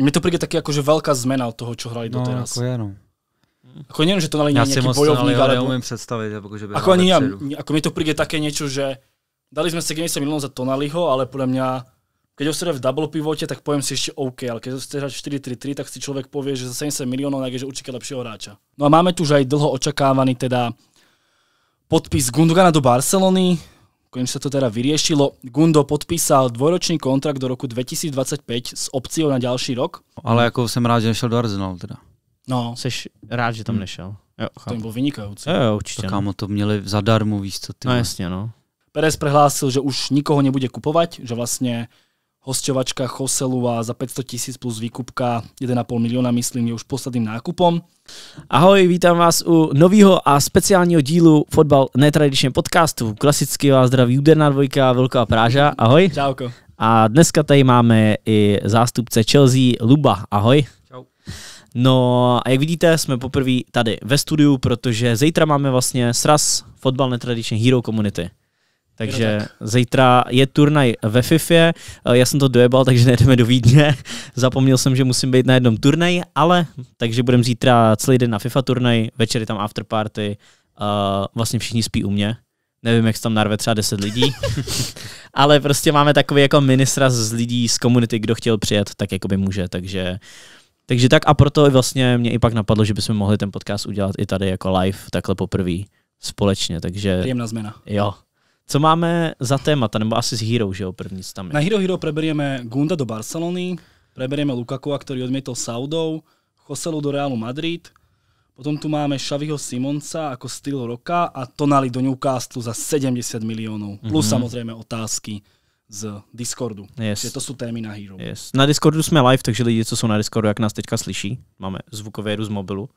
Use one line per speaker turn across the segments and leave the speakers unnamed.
Mně to přijde taky jako, že velká změna od toho, co hráli do no, teraz. Jako no, Jako Ako nevím, že to není nějaký bojovník, ale... Jako, jako já neumím představit, jakože by Ako ani ja, ako mi to přijde také něco, že dali jsme se Gamesa minulou za Tonaliho, ale podle mě, když ho v double pivote, tak pojem si ještě OK, ale když se hrať 4-3-3, tak si člověk pově, že za 70 milionů je určitě lepšího hráča. No a máme tu už aj dlho očekávaný teda podpis Gundogana do Barcelony, Konečne sa to teda vyriešilo. Gundo podpísal dvojročný kontrakt do roku 2025 s opciou na ďalší rok.
Ale ako som rád, že nešiel do Arsenalu teda.
No. Seš rád, že tam hmm. nešel. Jo, to jim byl vynikající. Jo, jo, určitě. To, no. kámo,
to měli zadarmo, víš co, ty. No jasně, no.
Perez prehlásil, že už nikoho nebude kupovat, že vlastně Hostovačka Choseluva za 500 tisíc plus výkupka 1,5 miliona, myslím, je už posledným nákupom. Ahoj, vítám vás u nového a speciálního dílu Fotbal netradičně podcastu. Klasicky vás zdraví Juderná
dvojka, Velká Práža, ahoj. Čauko. A dneska tady máme i zástupce Chelsea Luba, ahoj. Čau. No a jak vidíte, jsme poprvé tady ve studiu, protože zítra máme vlastně sraz Fotbal netradičně Hero Community. Takže tak. zítra je turnaj ve FIFA, eh, já jsem to dojebal, takže nejdeme do Vídně. Zapomněl jsem, že musím být na jednom turnaji, ale takže budeme zítra celý den na FIFA turnaj, večer je tam afterparty, uh, eh, vlastně všichni spí u mě. Nevím, jak se tam narve třeba 10 lidí, ale prostě máme takový jako ministra z lidí z komunity, kdo chtěl přijet, tak jako by může, takže takže tak a proto vlastně mě i pak napadlo, že bychom mohli ten podcast udělat i tady jako live, takhle poprvé společně, takže... Příjemná změna. Jo, co máme za témata, nebo asi z Hero, že jo, první tam je. Na Hero
Hero preberieme Gunda do Barcelony, preberieme Lukaku, který odmítl Saudou, Choselu do Realu Madrid, potom tu máme Šaviho Simonca jako styl roka a Tonali do Newcastle za 70 milionů Plus mm-hmm. samozřejmě otázky z Discordu. Yes. to jsou témy na Hero. Yes.
Na Discordu jsme live, takže lidi, co jsou na Discordu, jak nás teďka slyší, máme zvukové z mobilu,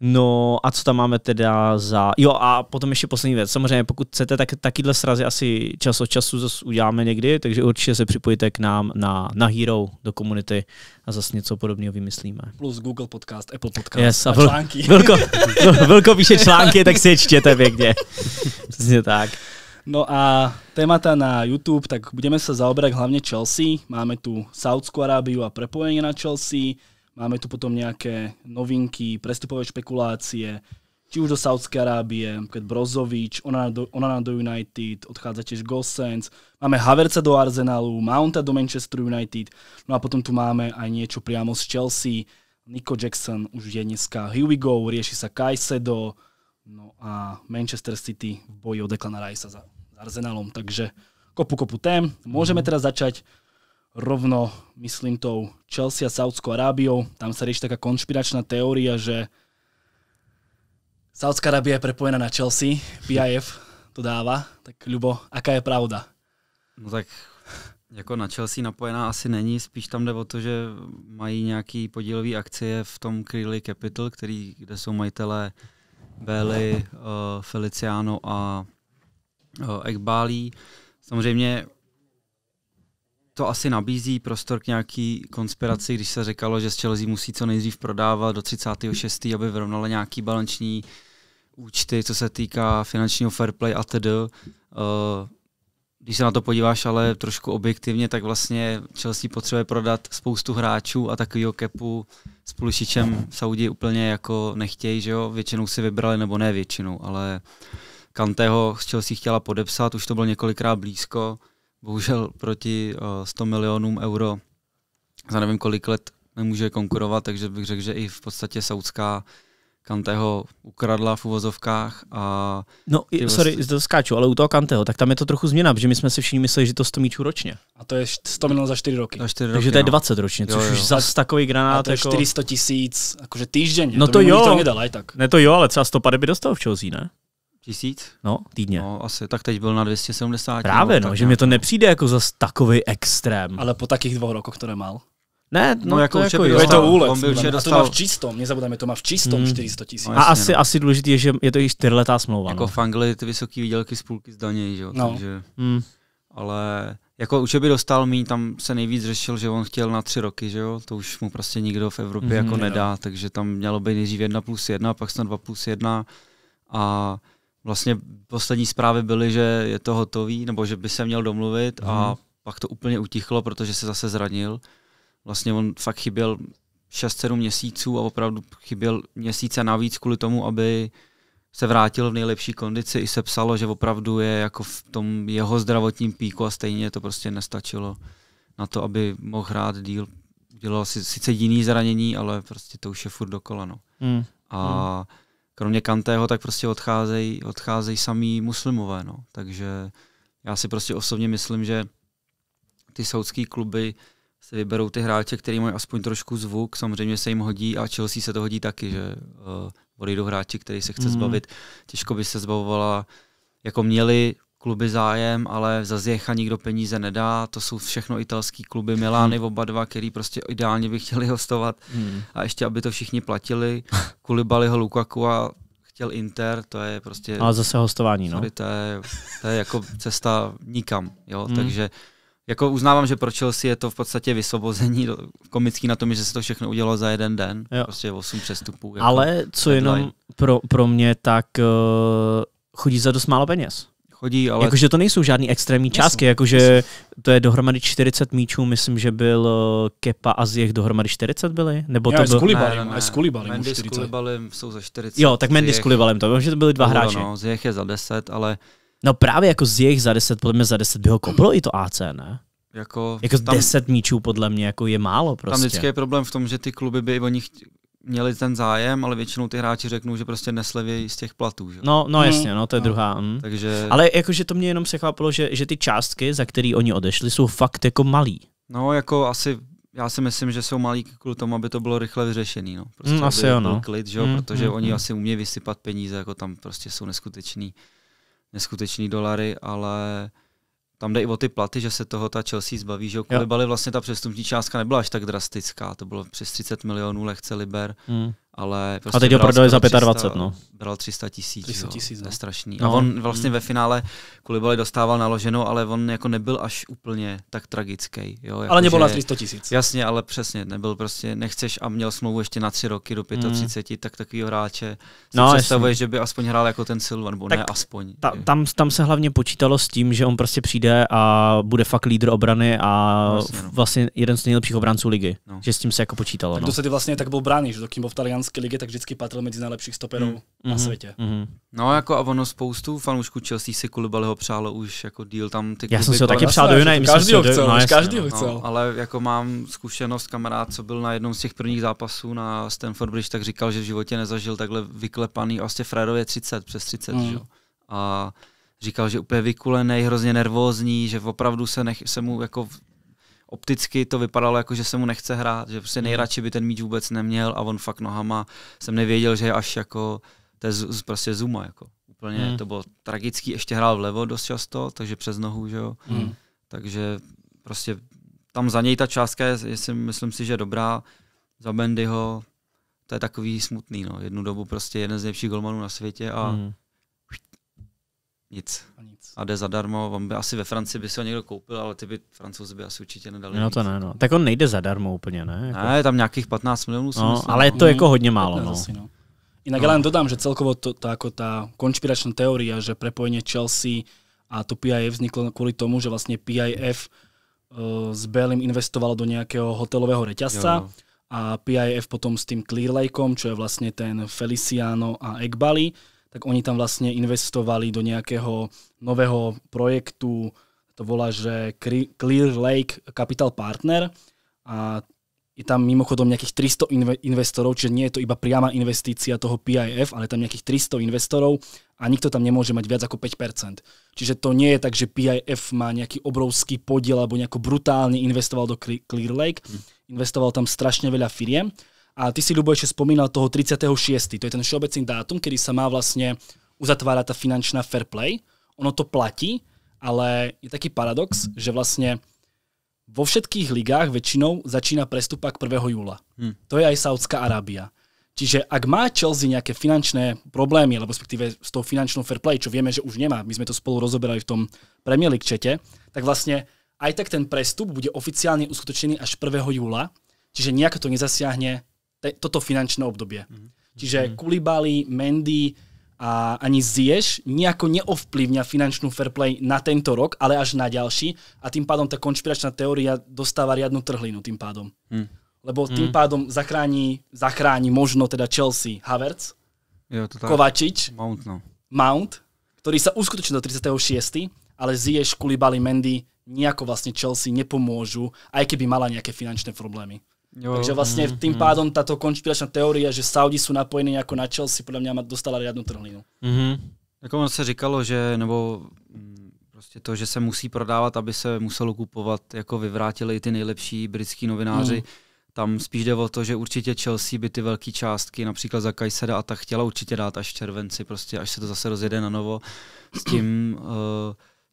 No a co tam máme teda za... Jo a potom ještě poslední věc. Samozřejmě pokud chcete, tak takyhle srazy asi čas od času zase uděláme někdy, takže určitě se připojte k nám na, na Hero do komunity a zase něco podobného vymyslíme.
Plus Google Podcast, Apple Podcast yes, a, a články. velko no, velko píše články, tak si je čtěte
pěkně. Přesně tak.
No a témata na YouTube, tak budeme se zaobrat hlavně Chelsea. Máme tu Saudskou Arábiu a prepojení na Chelsea Máme tu potom nějaké novinky, prestupové špekulácie, či už do Saudské Arábie, keď Brozovič, ona na do United, odchádza tiež Gosens, máme Haverca do Arsenalu, Mounta do Manchester United, no a potom tu máme aj niečo priamo z Chelsea, Nico Jackson už je dneska here we go, rieši sa Kajsedo, no a Manchester City v boji o Declana Rice za, Arsenalom, takže kopu kopu tém. Môžeme mhm. teraz začať rovno, myslím, tou Chelsea a Saudskou Arábiou. Tam sa rieši taká konšpiračná teória, že Saudská Arábia je prepojená na Chelsea, PIF to dává. Tak Ľubo, aká je pravda?
No tak jako na Chelsea napojená asi není, spíš tam jde o to, že mají nějaký podílový akcie v tom Creeley Capital, který, kde jsou majitelé Bely, uh, eh, Feliciano a uh, eh, Ekbálí. Samozřejmě to asi nabízí prostor k nějaký konspiraci, když se říkalo, že z Chelsea musí co nejdřív prodávat do 36., aby vyrovnala nějaký balanční účty, co se týká finančního fair play a tedy. Eh, když se na to podíváš ale trošku objektivně, tak vlastně Chelsea potřebuje prodat spoustu hráčů a takovýho kepu s Pulisičem Saudi úplně jako nechtějí, že jo? Většinou si vybrali, nebo ne většinou, ale Kanteho z Chelsea chtěla podepsat, už to bylo několikrát blízko bohužel proti 100 eh, milionům euro za nevím kolik let nemůže konkurovat, takže bych řekl, že i v podstatě saudská Kanteho ukradla v uvozovkách a... No, vlastně... sorry,
to skáču, ale u toho Kanteho, tak tam je to trochu změna, protože my jsme si všichni mysleli, že to 100 míčů ročně.
A to je 100 milionů za 4 roky. Za 4 roky Takže to je 20 no. ročně,
což
jo, jo. už za takový granát... A to je jako... 400
tisíc, jakože týždeň. No to, to jo. To nedal, tak.
Ne to jo,
ale třeba 150 by dostal v Chelsea, ne? Tisíc? No, týdně. No, asi. Tak teď byl na 270. Právě, no, no že mi to no.
nepřijde jako zas takový extrém. Ale po takých dvou rokoch to nemal. Ne, no, no jako, to jako Je to úlet. On by určitě dostal... A to má v čistom, nezabudeme, to má v čistom hmm. 400 tisíc. No, a jasně, asi,
no. asi důležité je, že je to i čtyřletá smlouva. Jako no. v Anglii ty vysoké výdělky z půlky zdanějí, že jo. No. Takže, hmm. Ale jako už by dostal mý, tam se nejvíc řešil, že on chtěl na tři roky, že jo, to už mu prostě nikdo v Evropě mm-hmm, jako hmm. nedá, jo. takže tam mělo být nejdřív jedna plus jedna, pak snad dva plus jedna a vlastně poslední zprávy byly, že je to hotový, nebo že by se měl domluvit mm. a mhm. pak to úplně utichlo, protože se zase zranil. Vlastně on fakt chyběl 6-7 měsíců a opravdu chyběl měsíce navíc kvůli tomu, aby se vrátil v nejlepší kondici. I se psalo, že opravdu je jako v tom jeho zdravotním píku a stejně to prostě nestačilo na to, aby mohl hrát díl. Udělal si sice jiný zranění, ale prostě to už je furt dokola. No. Mm. A mm kromě Kantého, tak prostě odcházejí, odcházejí samý muslimové. No. Takže já si prostě osobně myslím, že ty saudský kluby si vyberou ty hráče, který mají aspoň trošku zvuk, samozřejmě se jim hodí a Chelsea se to hodí taky, že uh, eh, odejdou hráči, který se chce mm. zbavit. Těžko by se zbavovala, jako měli kluby zájem, ale za Zjecha nikdo peníze nedá, to jsou všechno italský kluby, mhm. Milány hmm. oba dva, který prostě ideálně by chtěli hostovat hmm. a ještě, aby to všichni platili, kvůli Baliho Lukaku a chtěl Inter, to je prostě... Ale zase hostování, no. sorry, no. To je, to je jako cesta nikam, jo, hmm. takže jako uznávám, že pro Chelsea je to v podstatě vysvobození komický na tom, že se to všechno udělalo za jeden den, jo. prostě 8 přestupů. Jako Ale co deadline. jenom
pro, pro mě, tak uh, chodí za dost málo peněz chodí, ale... Jakože to nejsou žádný extrémní částky, jakože to je dohromady 40 míčů, myslím, že byl eh, Kepa a Zjech dohromady 40 byly? Nebo to byl... Ne,
ne, s Kulibalem, Mendy s Kulibalem jsou za 40. Jo, tak Mendy s Kulibalem, to bylo, že to byly dva no, hráči. No, Zjech je za 10, ale...
No právě jako zjech za 10, podle mě za 10 by ho koplo i to AC, ne?
Jako, jako tam, 10
míčů podle mě jako je málo prostě. Tam vždycky je
problém v tom, že ty kluby by oni chtěli, měli ten zájem, ale většinou ty hráči řeknou, že prostě nesleví z těch platů. Že? No, no hmm. jasně, no, to je no. druhá. Mm. Takže... Ale
jakože to mě jenom překvapilo, že, že ty částky, za který oni odešli, jsou fakt jako malý.
No, jako asi já si myslím, že jsou malí kvůli tomu, aby to bylo rychle vyřešené. No. Prostě, mm, asi jo, no. klid, že? Mm, protože mm, oni mm. asi umějí vysypat peníze, jako tam prostě jsou neskutečný, neskutečný dolary, ale tam jde i o ty platy, že se toho ta Chelsea zbaví, že kvůli Bali vlastně ta přestupní částka nebyla až tak drastická, to bylo přes 30 milionů lehce liber. Mm ale prostě a teď ho prodali za 25, 300, no. Bral 300 tisíc, 300 tisíc no. je strašný. No. A on mm. vlastně mm. ve finále Kulibali dostával naloženo, ale on jako nebyl až úplně tak tragický. Jo, jako ale nebyl na 300 tisíc. Jasně, ale přesně, nebyl prostě, nechceš a měl smlouvu ještě na tři roky do 35, mm. tak takový hráče no, představuje, že by aspoň hrál jako ten Silvan, nebo ne aspoň.
Ta, tam, tam se hlavně počítalo s tím, že on prostě přijde a bude fakt lídr obrany a vlastně, no. vlastně jeden z nejlepších obránců ligy. No.
Že s tím se jako počítalo. Tak no. to se ty vlastně tak byl brány, že to Kimbo v španělské ligy, tak vždycky patřil mezi nejlepších stoperů mm.
na mm-hmm, světě. mm No jako a ono spoustu fanoušků Chelsea si ho přálo už jako díl tam ty Já jsem si ho taky přál do United. Každý ho chcel, no, no každý ho no. chcel. No, ale jako mám zkušenost, kamarád, co byl na jednom z těch prvních zápasů na Stanford Bridge, tak říkal, že v životě nezažil takhle vyklepaný, vlastně Fredově 30, přes 30, mm. že? A říkal, že úplně vykulený, hrozně nervózní, že opravdu se, nech, se mu jako opticky to vypadalo jako, že se mu nechce hrát, že prostě mhm. nejradši by ten míč vůbec neměl a on fakt nohama, jsem nevěděl, že je až jako, to je z, prostě zuma jako. Úplně hmm. to bylo tragický, ještě hrál vlevo dost často, takže přes nohu, že jo. Hmm. Takže prostě tam za něj ta částka je, jestli, myslím si, že dobrá. Za Bendyho to je takový smutný, no. Jednu dobu prostě jeden z nejlepších golmanů na světě a hmm. nic. A jde zadarmo, on by asi ve Francii by se ho někdo koupil, ale ty by francouzi by asi určitě nedali. No to
ne, no. Tak on nejde zadarmo úplně, ne?
Jako... Ne, tam nějakých 15 milionů. No, ale je to mhm. jako hodně málo. No. Asi, no.
Jinak no. len dodám, že celkovo to, tá, jako ta konšpirační teorie, že prepojenie Chelsea a to PIF vzniklo kvůli tomu, že vlastně PIF uh, eh, s Belim investovalo do nějakého hotelového reťazca a PIF potom s tím Clear Lakeom, čo je vlastně ten Feliciano a Ekbali, tak oni tam vlastně investovali do nějakého nového projektu, to volá, že Clear Lake Capital Partner a je tam mimochodom nějakých 300 investorov, čiže nie je to iba priama investícia toho PIF, ale tam nějakých 300 investorov a nikto tam nemôže mať viac ako 5%. Čiže to nie je tak, že PIF má nejaký obrovský podiel alebo nejako brutálne investoval do Clear Lake. Hm. Investoval tam strašne veľa firiem a ty si, Ľubo, ešte spomínal toho 36. To je ten všeobecný dátum, kedy sa má vlastne uzatvárať tá finančná fair play. Ono to platí, ale je taký paradox, že vlastne vo všetkých ligách väčšinou začína prestupak 1. júla. Hmm. To je aj Saudská Arábia. Čiže ak má Chelsea nejaké finančné problémy, alebo respektíve s tou finančnou fair play, čo vieme, že už nemá, my sme to spolu rozoberali v tom Premier League čete, tak vlastne aj tak ten prestup bude oficiálne uskutočnený až 1. júla, čiže nejak to nezasiahne te, toto finančné obdobie. Mm-hmm. Čiže mhm. Kulibali, Mendy a ani Zieš nejako neovplyvňa finančnú fair play na tento rok, ale až na ďalší a tým pádom tá konšpiračná teória dostáva riadnu trhlinu tým pádom. Mm. Lebo mhm. tým mm. pádom zachrání zachrání možno teda Chelsea Havertz, jo, to tak. Kovačič, Mount, no. Mount, ktorý sa uskutoční do 36., ale Zieš, Kulibali, Mendy nejako vlastne Chelsea nepomôžu, aj keby mala nejaké finančné problémy. Jo, Takže vlastně mm, mm-hmm, tým mm-hmm. pádom tato konšpiračná teorie, že Saudi jsou napojeni jako na Chelsea, podle mě dostala riadnu trhlinu.
Mm-hmm. Jako ono se říkalo, že nebo mm, prostě to, že se musí prodávat, aby se muselo kupovat, jako vyvrátili i ty nejlepší britský novináři. Mm. Tam spíš jde o to, že určitě Chelsea by ty velké částky, například za Kajseda a ta chtěla určitě dát až v červenci, prostě až se to zase rozjede na novo. S tím uh,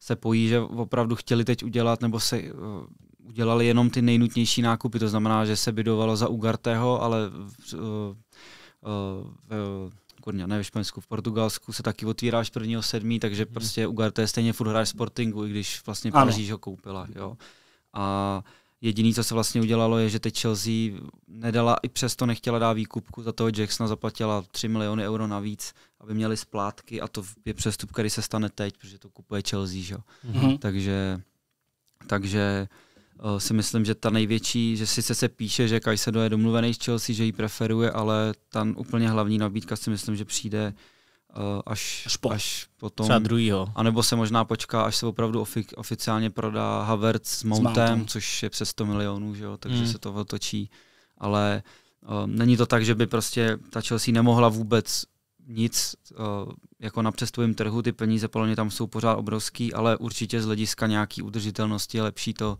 se pojí, že opravdu chtěli teď udělat, nebo se uh, udělali jenom ty nejnutnější nákupy, to znamená, že se bydovalo za Ugarteho, ale v, uh, uh, uh, ne ve Španělsku, v Portugalsku se taky otvírá až prvního sedmí, takže hmm. prostě Ugarte je stejně furt hráč Sportingu, i když vlastně Paříž ho koupila. Jo. A jediný, co se vlastně udělalo, je, že teď Chelsea nedala, i přesto nechtěla dát výkupku, za toho Jacksona zaplatila 3 miliony euro navíc, aby měli splátky a to je přestup, který se stane teď, protože to kupuje Chelsea. Jo. Hmm. Takže, takže Eh, si myslím, že ta největší, že sice se píše, že Kajsedo je domluvený s Chelsea, že ji preferuje, ale ta úplně hlavní nabídka si myslím, že přijde uh, až, až, po. až potom. Třeba druhýho. A nebo se možná počká, až se opravdu ofi- oficiálně prodá Havertz s Mountem, což je přes 100 milionů, že jo, takže hmm. se to otočí. Ale uh, není to tak, že by prostě ta Chelsea nemohla vůbec nic, uh, jako na přestovém trhu, ty peníze podle mě tam jsou pořád obrovský, ale určitě z hlediska nějaký udržitelnosti je lepší to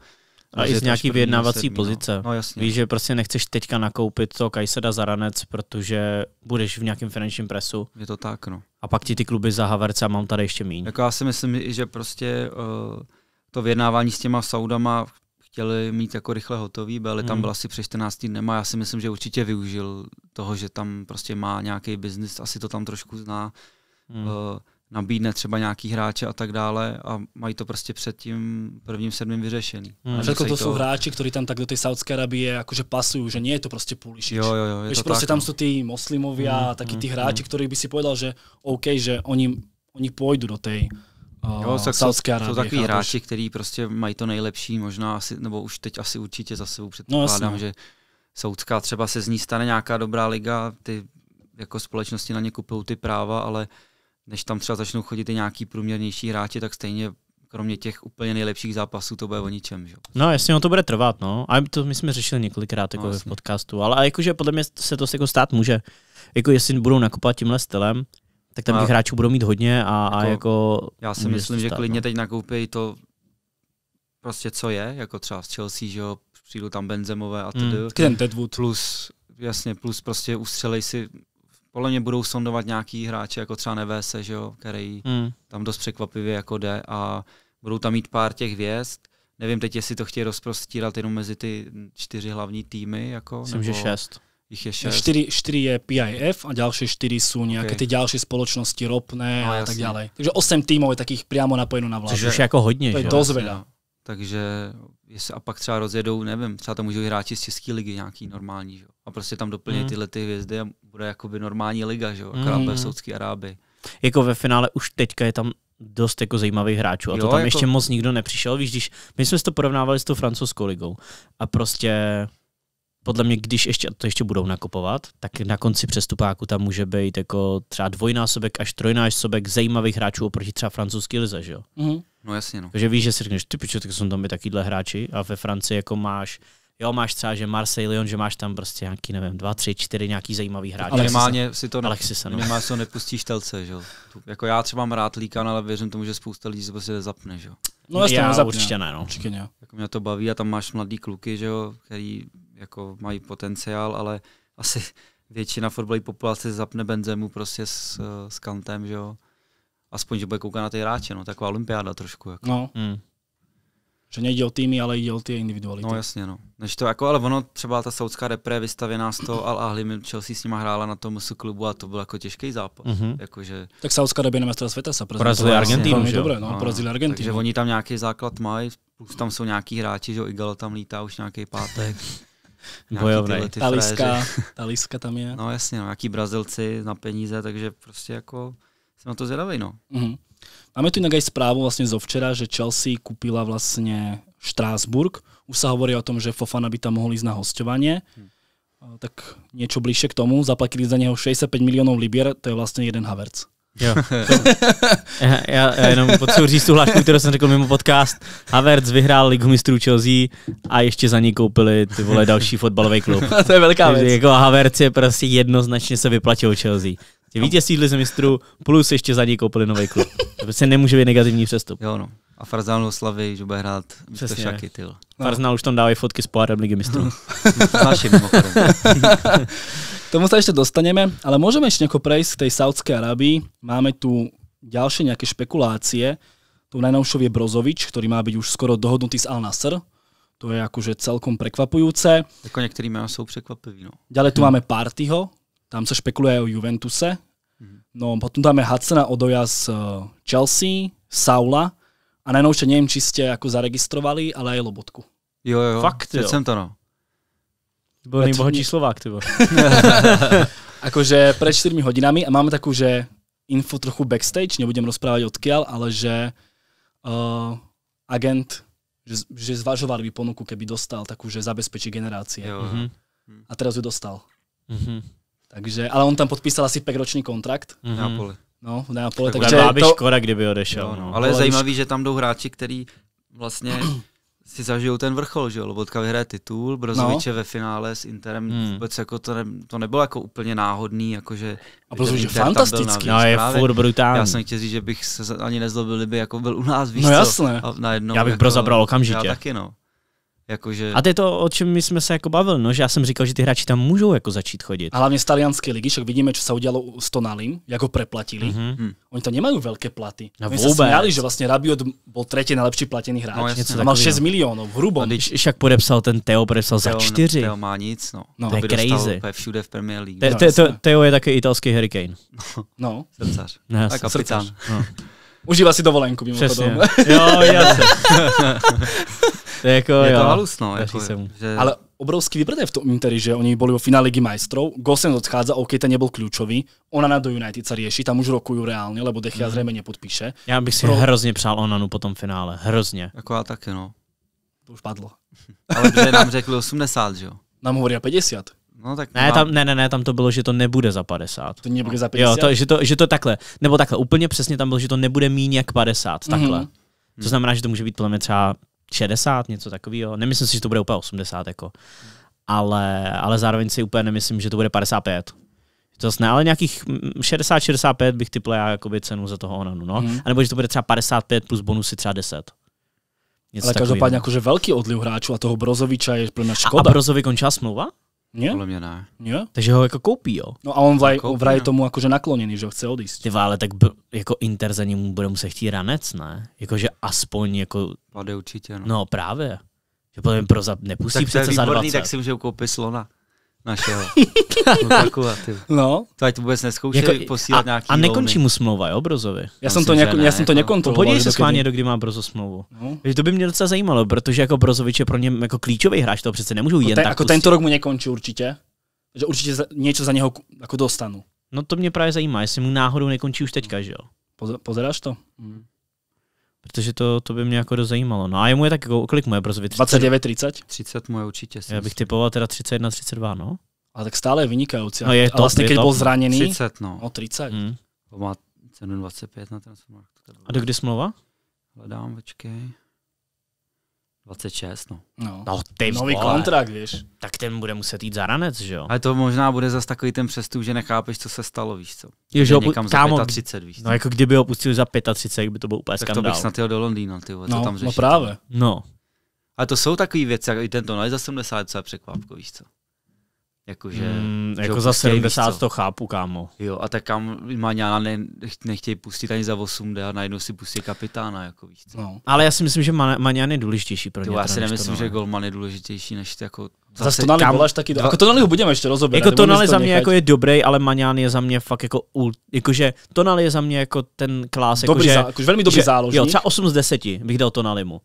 a i z nějaký vyjednávací no. pozice. No, jasně. Víš,
že prostě nechceš teďka nakoupit to Kajseda za ranec, protože budeš v nějakém finančním presu. Je to tak, no. A pak ti ty kluby za Haverce a mám tady ještě míň.
Jako já si myslím, že prostě uh, to vyjednávání s těma Saudama chtěli mít jako rychle hotový, ale hmm. tam byl asi přes 14 dnem a já si myslím, že určitě využil toho, že tam prostě má nějaký biznis, asi to tam trošku zná. Hmm. Uh, nabídne třeba nějaký hráče a tak dále a mají to prostě před tím prvním sedmým vyřešený. Hmm. Všetko to, to jsou
hráči, kteří tam tak do té Saudské Arabie jakože pasují, že nie je to prostě Pulišič. Jo, jo, jo, je Víš, to prostě tak, tam no. jsou ty hmm, a hmm, taky ty hráči, hmm. který by si povedal, že OK, že oni, oni půjdu do té Jo, eh, tak Saudské Jsou takový hráči,
kteří prostě mají to nejlepší, možná asi, nebo už teď asi určitě za sebou no, předpokládám, no, že Saudská třeba se z ní stane nějaká dobrá liga, ty jako společnosti na ně kupují ty práva, ale než tam třeba začnou chodit i nějaký průměrnější hráči, tak stejně kromě těch úplně nejlepších zápasů to bude o ničem. Že?
No jasně, no to bude trvat, no. A to my jsme řešili několikrát jako no, v podcastu, ale jakože podle mě se to jako stát může. Jako jestli budou nakupovat tímhle stylem, tak tam a těch hráčů budou mít hodně a jako... A jako já si myslím, že stát, no. klidně
no. teď nakoupí to prostě co je, jako třeba z Chelsea, že jo, přijdu tam Benzemové a tedy. Mm. Ten Deadwood. Plus, jasně, plus prostě ustřelej si podle mě budou sondovat nějaký hráče, jako třeba Nevese, že jo, který mm. tam dost překvapivě jako jde a budou tam mít pár těch hvězd. Nevím teď, jestli to chtějí rozprostírat jenom mezi ty čtyři hlavní týmy. Jako,
Myslím, nebo... že šest. Jich je šest. Čtyři, čtyři je PIF a další čtyři jsou nějaké okay. ty další společnosti ropné no, a jasný. tak dále. Takže osm týmů je takých přímo napojeno na vládu. Což už je jako hodně. To je dost veľa. No.
Takže jestli a pak třeba rozjedou, nevím, třeba to můžou hráči z České ligy nějaký normální, že? a prostě tam doplnit mm. tyhle ty hvězdy a bude jakoby normální liga, že jo, akorát mm. bez Saudské Arábie.
Jako ve finále už teďka je tam dost jako zajímavých hráčů a jo, to tam jako... ještě moc nikdo nepřišel, víš, když my jsme to porovnávali s tou francouzskou ligou a prostě podle mě, když ještě, to ještě budou nakopovat, tak na konci přestupáku tam může být jako třeba dvojnásobek až trojnásobek zajímavých hráčů oproti třeba francouzský lize, že jo?
Mm. No jasně, no.
Takže víš, že si řekneš, ty pičo, tak jsou tam i takovýhle hráči a ve Francii jako máš jo, máš třeba, že Marseille Lyon, že máš tam prostě nějaký, nevím, dva, tři, čtyři nějaký zajímavý hráč. Ale minimálně si to, Alexisa, no. minimálně
nepustíš telce, že jo. Jako já třeba mám rád Líkan, ale věřím tomu, že spousta lidí se prostě nezapne, že jo. No já, já určitě ne, no. Určitě ne. Jako mě to baví a tam máš mladý kluky, že jo, který jako mají potenciál, ale asi většina fotbalové populace zapne Benzemu prostě s, s Kantem, že jo. Aspoň, že bude koukat na ty hráče, no, taková olympiáda trošku. Jako.
No. Mm. Že nejde o týmy, ale jde o ty individuality. No jasně, no. Než to jako, ale ono třeba
ta saudská repre vystavěná z toho Al Ahly, Chelsea s nima hrála na tom klubu a to byl jako těžký zápas. Mm-hmm.
Jakože... Tak saudská repre na mistra světa se Porazili Argentinu, že dobré, no, no porazili
Argentínu. Takže oni tam nějaký základ mají, plus tam jsou nějaký hráči, že Igalo tam lítá už nějaký pátek. Bojovnej. Taliska, taliska tam je. No jasně, no, nějaký Brazilci na peníze, takže prostě jako jsem na to zvědavý, no.
Mm-hmm. Máme tu inak aj správu vlastne zo včera, že Chelsea kúpila vlastne Štrásburg. Už sa hovorí o tom, že Fofana by tam mohol ísť na hostovanie. Hm. Tak niečo bližšie k tomu. Zaplatili za neho 65 miliónov libier, to je vlastne jeden haverc. Jo. já, já, já, jenom potřebuji říct tu hlášku, kterou jsem
řekl mimo podcast. Havertz vyhrál ligu mistrů Chelsea a ještě za ní koupili ty vole další fotbalový klub. to je velká věc. Jako Havertz je prostě jednoznačně se vyplatil Chelsea. Je vítězí z mistrů plus ještě za něj koupili nový klub. to se prostě nemůže být negativní přestup. Jo, no. A Farzán oslaví,
že bude hrát Přesně. Šaky, ty. No. Farzán už tam dává fotky z pohárem ligy mistrů. Naším Tomu se ještě dostaneme, ale můžeme ještě někoho jako prejsť k tej Saudské Arábii. Máme tu další nějaké špekulácie. Tu najnovšou je Brozovič, který má být už skoro dohodnutý s Al Nasr. To je jakože celkom prekvapujúce. Jako některý jména jsou
překvapivý. No. Ďalej tu hmm. máme
Partyho, tam se špekuluje o Juventuse. No potom tam je Hacena Odoja z eh, Chelsea, Saula a najnovšie neviem, či ste ako zaregistrovali, ale aj Lobotku. Jo, jo, Fakt, jo. jsem to no. Byl nejbohatší Slovák, ty Akože pred 4 hodinami a máme takú, že info trochu backstage, nebudem rozprávať odkiaľ, ale že uh, agent, že, že zvažoval by ponuku, keby dostal takú, že zabezpečí generácie. Jo. Mhm. A teraz ju dostal. Mhm. Takže, ale on tam podpísal asi pekroční kontrakt. Mm-hmm. Nápoli. No, v Neapoli. Tak takže by to... škoda, kdyby odešel. Jo, no. no. Ale je zajímavý, že
tam jdou hráči,
který vlastně
si zažijou ten vrchol, že jo? Lobotka vyhraje titul, Brozoviče no. ve finále s Interem hmm. vůbec jako to, ne, to nebylo jako úplně náhodný, jakože... A Brozovič je fantastický. No, je furt brutální. Já jsem chtěl říct, že bych se ani nezlobil, kdyby jako byl u nás, víš No jasné. Co? A najednou, Já bych
jako, Broza bral okamžitě. Já
taky, no. Jakože... A to
je to, o čem my jsme se jako bavili, no, že já jsem říkal, že ty hráči tam můžou jako začít chodit. A
hlavně z talianské ligy, však vidíme, co se udělalo s Tonalim, jak ho preplatili. Mm-hmm. Oni to nemají velké platy. No Oni vůbec. se že vlastně Rabiot byl třetí nejlepší platený hráč. No, jasný, mal 6
milionů, hrubo. A když... Však podepsal ten Teo, podepsal Teo, za no, 4. Teo má nic, no. no. To je crazy. Všude v Premier League. Te, no, te, te, Teo je taky italský hurricane.
No. Srdcař. No, a kapitán. No. Užívá si dovolenku, mimochodem. Jo, jasně. to je jako, je jo, to halus, no, Jako, že... Ale obrovský je v tom Interi, že oni boli vo finále Ligy majstrov, Gosen odchádza, OK, ten nebol kľúčový, na do United sa rieši, tam už rokujú reálne, lebo Dechia mm. zrejme nepodpíše. Já
bych si Pro... hrozně přál Onanu po tom finále, hrozně. Ako
já také, no. To už padlo. Ale že nám řekli 80, že jo?
Nám hovoria 50. No, tak ne, tam,
ne, ne, ne, tam to bylo, že to nebude za 50. To nebude no. za 50? Jo, to, že, to, že to takhle, nebo takhle, úplně přesně tam bylo, že to nebude míň jak 50, mhm. takhle. Mm-hmm. To znamená, že to může být plně třeba 60, něco takového. Nemyslím si, že to bude úplně 80, jako. ale, ale zároveň si úplně nemyslím, že to bude 55. To ne, ale nějakých 60-65 mm, bych typl já jakoby cenu za toho Onanu, no. Hmm. A nebo že to bude třeba 55 plus bonusy třeba 10.
Něco ale každopádně jakože velký odliv hráčů a toho Brozoviča je pro škoda. A, a Brozovi končila smlouva? Nie? Podle mě ne. Nie? Takže ho jako koupí, jo? No a on vraj, koupí, vraj no. tomu jakože nakloněný, že ho chce odjít.
Ty ale tak jako Inter za ním bude muset chtít ranec, ne? Jakože aspoň jako...
Pade určitě, no.
No právě. Že potom pro za, nepustí tak přece za 20. tak si
můžou koupit slona.
Našeho. no, no. To ať vůbec neskoušej jako, posílat a, nějaký A nekončí mu smlouva, jo, Brozovi? Já jsem to, nějak, ne, já jsem to jako nekontroloval. Podívej jako se schválně, do kdy má
Brozo smlouvu. No.
to by mě docela zajímalo, protože jako Brozovič je pro ně jako klíčový hráč, to přece nemůžu jako jen no, tak Jako pustit. tento rok
mu nekončí určitě, že určitě za, něco za něho jako dostanu. No to mě právě zajímá, jestli mu náhodou nekončí už teďka, že jo? Pozeráš to?
Mm.
Protože to, to by mě jako dozajímalo. No a jemu je tak, jako, kolik mu je Brozovi? 29,
30? 30 mu je určitě. Já bych
typoval teda 31, 32,
no. Ale tak stále je vynikající. No je to, a vlastně, je když byl zraněný. 30, no. O 30. Hmm.
Má cenu 25 na smlouvu.
A do kdy smlouva?
Hledám, počkej. 26, no. No, no ty Nový vole. kontrakt, víš. Tak ten bude muset jít za ranec, že jo? Ale to možná bude zase takový ten přestup, že nechápeš, co se stalo, víš co. Je, že opu- někam kámo, za 35, víš No jako
kdyby ho pustili za 35, by to bylo úplně tak skandál. Tak to bych snad jel do Londýna, ty vole, no, co tam řešit. No
právě. No.
Ale to jsou takové věci, jako i tento, no je za 70, co je překvapko, víš co. Jakože, mm, jako prostě za 70 to chápu, kámo. Jo, a tak kam má Maňána ne, nechtějí pustit ani za 8 a najednou si pustí kapitána, jako víš co?
No.
Ale já si myslím, že Ma- Maňán je důležitější pro ně. Já si nemyslím, to, že
Golman je důležitější než ty, jako... Zase to kam... Bolaš taky, dva... jako Tonaliho budeme ještě rozobrat. Jako Tonali za mě nechať. jako
je dobrý, ale Maňán je za mě fakt jako, Ult... jakože Tonali je za mě jako ten klás, dobrý jako, že, zá, jako velmi dobrý že, záložník. Jo, třeba 8 z 10 bych dal Tonalimu